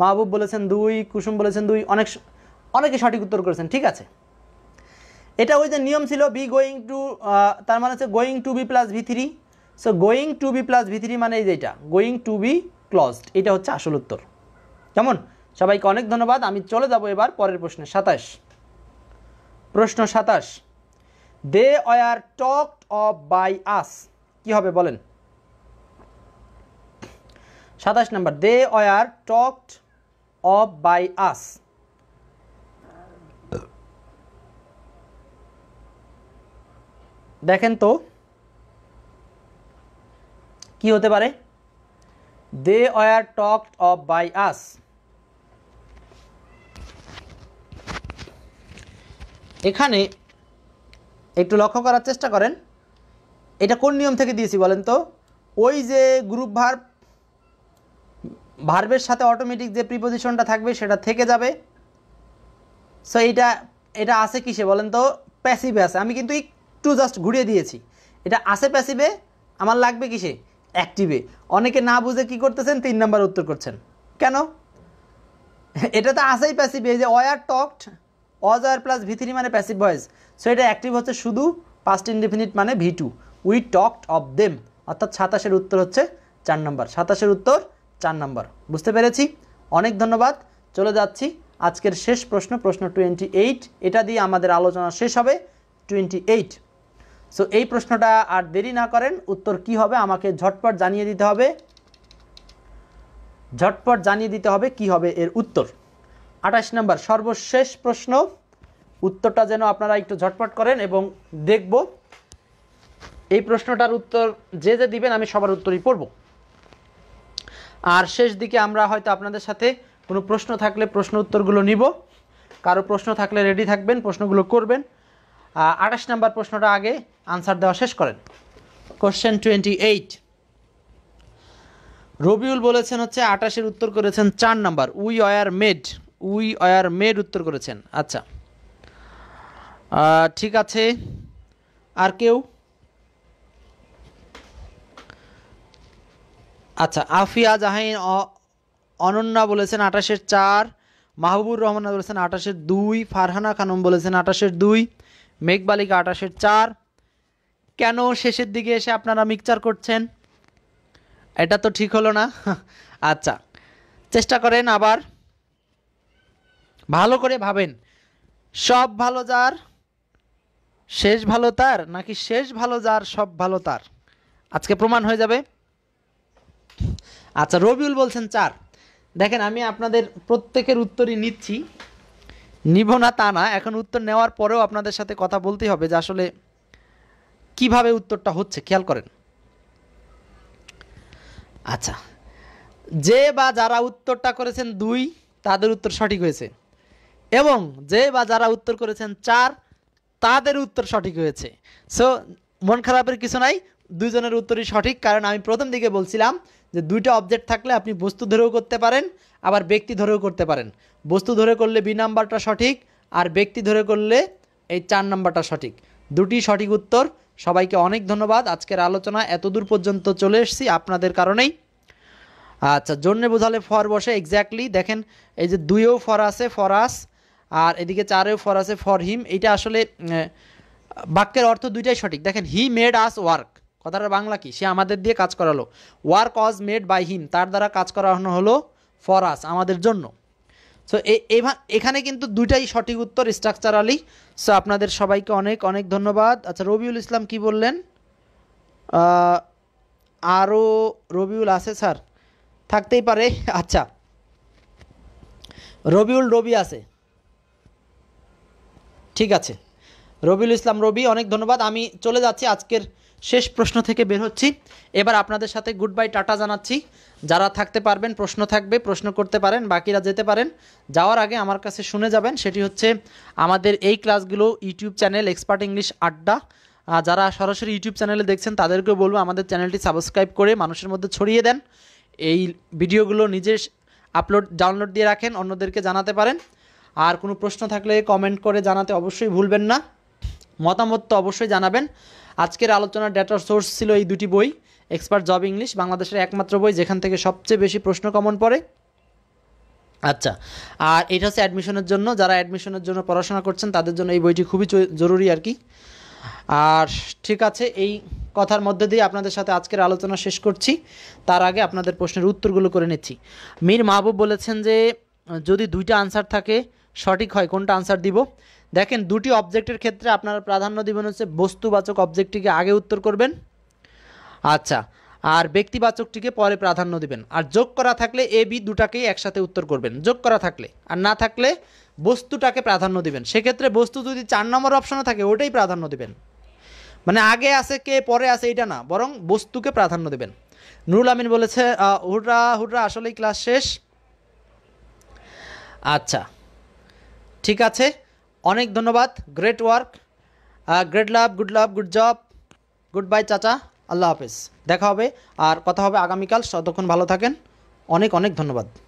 S1: মাহবুব বলেছেন দুই কুসুম বলেছেন দুই অনেক অনেকে সঠিক উত্তর করেছেন ঠিক আছে এটা ওই যে নিয়ম ছিল বি গোয়িং টু তার মানে হচ্ছে going to be plus V three so going to be plus V three মানে এই যেটা গোয়িং টু বি ক্লজড এটা হচ্ছে আসল উত্তর কেমন সবাইকে অনেক ধন্যবাদ আমি চলে যাব এবার পরের প্রশ্নে সাতাশ প্রশ্ন সাতাশ they are talked of by us কি হবে বলেন সাতাশ নাম্বার they are talked of by us দেখেন তো কি হতে পারে দে আর টক অফ বাই আস এখানে একটু লক্ষ্য করার চেষ্টা করেন এটা কোন নিয়ম থেকে দিয়েছি বলেন তো ওই যে গ্রুপ ভার্ব ভার্বের সাথে অটোমেটিক যে প্রিপোজিশনটা থাকবে সেটা থেকে যাবে সো এটা এটা আছে কিসে বলেন তো প্যাসিভে আছে আমি কিন্তু একটু জাস্ট ঘুরিয়ে দিয়েছি এটা আসে প্যাসিভে আমার লাগবে কিসে অ্যাক্টিভে অনেকে না বুঝে কি করতেছেন তিন নাম্বার উত্তর করছেন কেন এটা তো আসেই প্যাসিভে যে were talked is are plus V three মানে প্যাসিভ ভয়েস সো এটা অ্যাক্টিভ হচ্ছে শুধু পাস্ট ইনডিফিনিট মানে V two we talked of them অর্থাৎ সাতাশের উত্তর হচ্ছে চার নম্বর সাতাশের উত্তর চার নম্বর বুঝতে পেরেছি অনেক ধন্যবাদ চলে যাচ্ছি আজকের শেষ প্রশ্ন প্রশ্ন টোয়েন্টি এইট এটা দিয়ে আমাদের আলোচনা শেষ হবে টোয়েন্টি এইট সো এই প্রশ্নটা আর দেরি না করেন উত্তর কি হবে আমাকে ঝটপট জানিয়ে দিতে হবে ঝটপট জানিয়ে দিতে হবে কি হবে এর উত্তর আঠাশ নম্বর সর্বশেষ প্রশ্ন উত্তরটা যেন আপনারা একটু ঝটপট করেন এবং দেখব এই প্রশ্নটার উত্তর যে যে দিবেন আমি সবার উত্তরই পড়ব আর শেষ দিকে আমরা হয়তো আপনাদের সাথে কোনো প্রশ্ন থাকলে প্রশ্ন উত্তরগুলো নিব কারো প্রশ্ন থাকলে রেডি থাকবেন প্রশ্নগুলো করবেন আঠাশ নাম্বার প্রশ্নটা আগে আনসার দেওয়া শেষ করেন কোশ্চেন টোয়েন্টি এইট রবিউল বলেছেন হচ্ছে আটাশের উত্তর করেছেন চার number we were made we were made উত্তর করেছেন আচ্ছা ঠিক আছে আর কেউ আচ্ছা আফিয়া জাহিন অনন্যা বলেছেন আটাশের চার মাহবুবুর রহমান বলেছেন আটাশের দুই ফারহানা খানম বলেছেন আটাশের দুই মেঘবালিকা আটাশের চার কেন শেষের দিকে এসে আপনারা মিক্সচার করছেন এটা তো ঠিক হলো না <laughs> আচ্ছা চেষ্টা করেন আবার ভালো করে ভাবেন সব ভালো যার শেষ ভালো তার নাকি শেষ ভালো যার সব ভালো তার আজকে প্রমাণ হয়ে যাবে আচ্ছা রবিউল বলছেন চার দেখেন আমি আপনাদের প্রত্যেকের উত্তরই নিচ্ছি নিব না তা না এখন উত্তর নেওয়ার পরেও আপনাদের সাথে কথা বলতেই হবে যে আসলে কিভাবে উত্তরটা হচ্ছে খেয়াল করেন আচ্ছা যে বা যারা উত্তরটা করেছেন দুই তাদের উত্তর সঠিক হয়েছে এবং যে বা যারা উত্তর করেছেন চার তাদের উত্তর সঠিক হয়েছে সো মন খারাপের কিছু নাই দুজনের উত্তরই সঠিক কারণ আমি প্রথম দিকে বলছিলাম যে দুইটা অবজেক্ট থাকলে আপনি বস্তু ধরেও করতে পারেন আবার ব্যক্তি ধরেও করতে পারেন বস্তু ধরে করলে বি নাম্বারটা সঠিক আর ব্যক্তি ধরে করলে এই চার নাম্বারটা সঠিক দুটি সঠিক উত্তর সবাইকে অনেক ধন্যবাদ আজকের আলোচনা এতদূর পর্যন্ত চলে এসেছি আপনাদের কারণেই আচ্ছা জন্যে বোঝালে ফর বসে এক্স্যাক্টলি দেখেন এই যে দুইও ফর আছে ফরাস আর এদিকে চারেও ফর আছে ফর হিম এটা আসলে বাক্যের অর্থ দুইটাই সঠিক দেখেন হি মেড আস ওয়ার্ক কথাটা বাংলা কি সে আমাদের দিয়ে কাজ করালো ওয়ার্ক অজ মেড বাই হিম তার দ্বারা কাজ করানো হলো ফর আস আমাদের জন্য সো এখানে কিন্তু দুইটাই সঠিক উত্তর স্ট্রাকচারালি সো আপনাদের সবাইকে অনেক অনেক ধন্যবাদ আচ্ছা রবিউল ইসলাম কি বললেন আরও রবিউল আছে স্যার থাকতেই পারে আচ্ছা রবিউল রবি আছে ঠিক আছে রবিউল ইসলাম রবি অনেক ধন্যবাদ আমি চলে যাচ্ছি আজকের শেষ প্রশ্ন থেকে বের হচ্ছি এবার আপনাদের সাথে গুড বাই টাটা জানাচ্ছি যারা থাকতে পারবেন প্রশ্ন থাকবে প্রশ্ন করতে পারেন বাকিরা যেতে পারেন যাওয়ার আগে আমার কাছে শুনে যাবেন সেটি হচ্ছে আমাদের এই ক্লাসগুলো ইউটিউব চ্যানেল এক্সপার্ট ইংলিশ আড্ডা যারা সরাসরি ইউটিউব চ্যানেলে দেখছেন তাদেরকেও বলবো আমাদের চ্যানেলটি সাবস্ক্রাইব করে মানুষের মধ্যে ছড়িয়ে দেন এই ভিডিওগুলো নিজের আপলোড ডাউনলোড দিয়ে রাখেন অন্যদেরকে জানাতে পারেন আর কোনো প্রশ্ন থাকলে কমেন্ট করে জানাতে অবশ্যই ভুলবেন না মতামত তো অবশ্যই জানাবেন আজকের আলোচনার ডেটার সোর্স ছিল এই দুটি বই এক্সপার্ট জব ইংলিশ বাংলাদেশের একমাত্র বই যেখান থেকে সবচেয়ে বেশি প্রশ্ন কমন পড়ে আচ্ছা আর এটা হচ্ছে অ্যাডমিশনের জন্য যারা অ্যাডমিশনের জন্য পড়াশোনা করছেন তাদের জন্য এই বইটি খুবই জরুরি আর কি আর ঠিক আছে এই কথার মধ্যে দিয়ে আপনাদের সাথে আজকের আলোচনা শেষ করছি তার আগে আপনাদের প্রশ্নের উত্তরগুলো করে নিচ্ছি মীর মাহবুব বলেছেন যে যদি দুইটা আনসার থাকে সঠিক হয় কোনটা আনসার দিব দেখেন দুটি অবজেক্টের ক্ষেত্রে আপনারা প্রাধান্য দেবেন হচ্ছে বস্তুবাচক অবজেক্টটিকে আগে উত্তর করবেন আচ্ছা আর ব্যক্তিবাচকটিকে পরে প্রাধান্য দিবেন আর যোগ করা থাকলে এ বি দুটাকেই একসাথে উত্তর করবেন যোগ করা থাকলে আর না থাকলে বস্তুটাকে প্রাধান্য দিবেন সেক্ষেত্রে বস্তু যদি চার নম্বর অপশানও থাকে ওটাই প্রাধান্য দেবেন মানে আগে আছে কে পরে আছে এটা না বরং বস্তুকে প্রাধান্য দেবেন নুরুল আমিন বলেছে হুটরা হুটরা আসলেই ক্লাস শেষ আচ্ছা ঠিক আছে অনেক ধন্যবাদ great work great love good love good job good bye চাচা আল্লাহ হাফেজ দেখা হবে আর কথা হবে আগামীকাল ততক্ষণ ভালো থাকেন অনেক অনেক ধন্যবাদ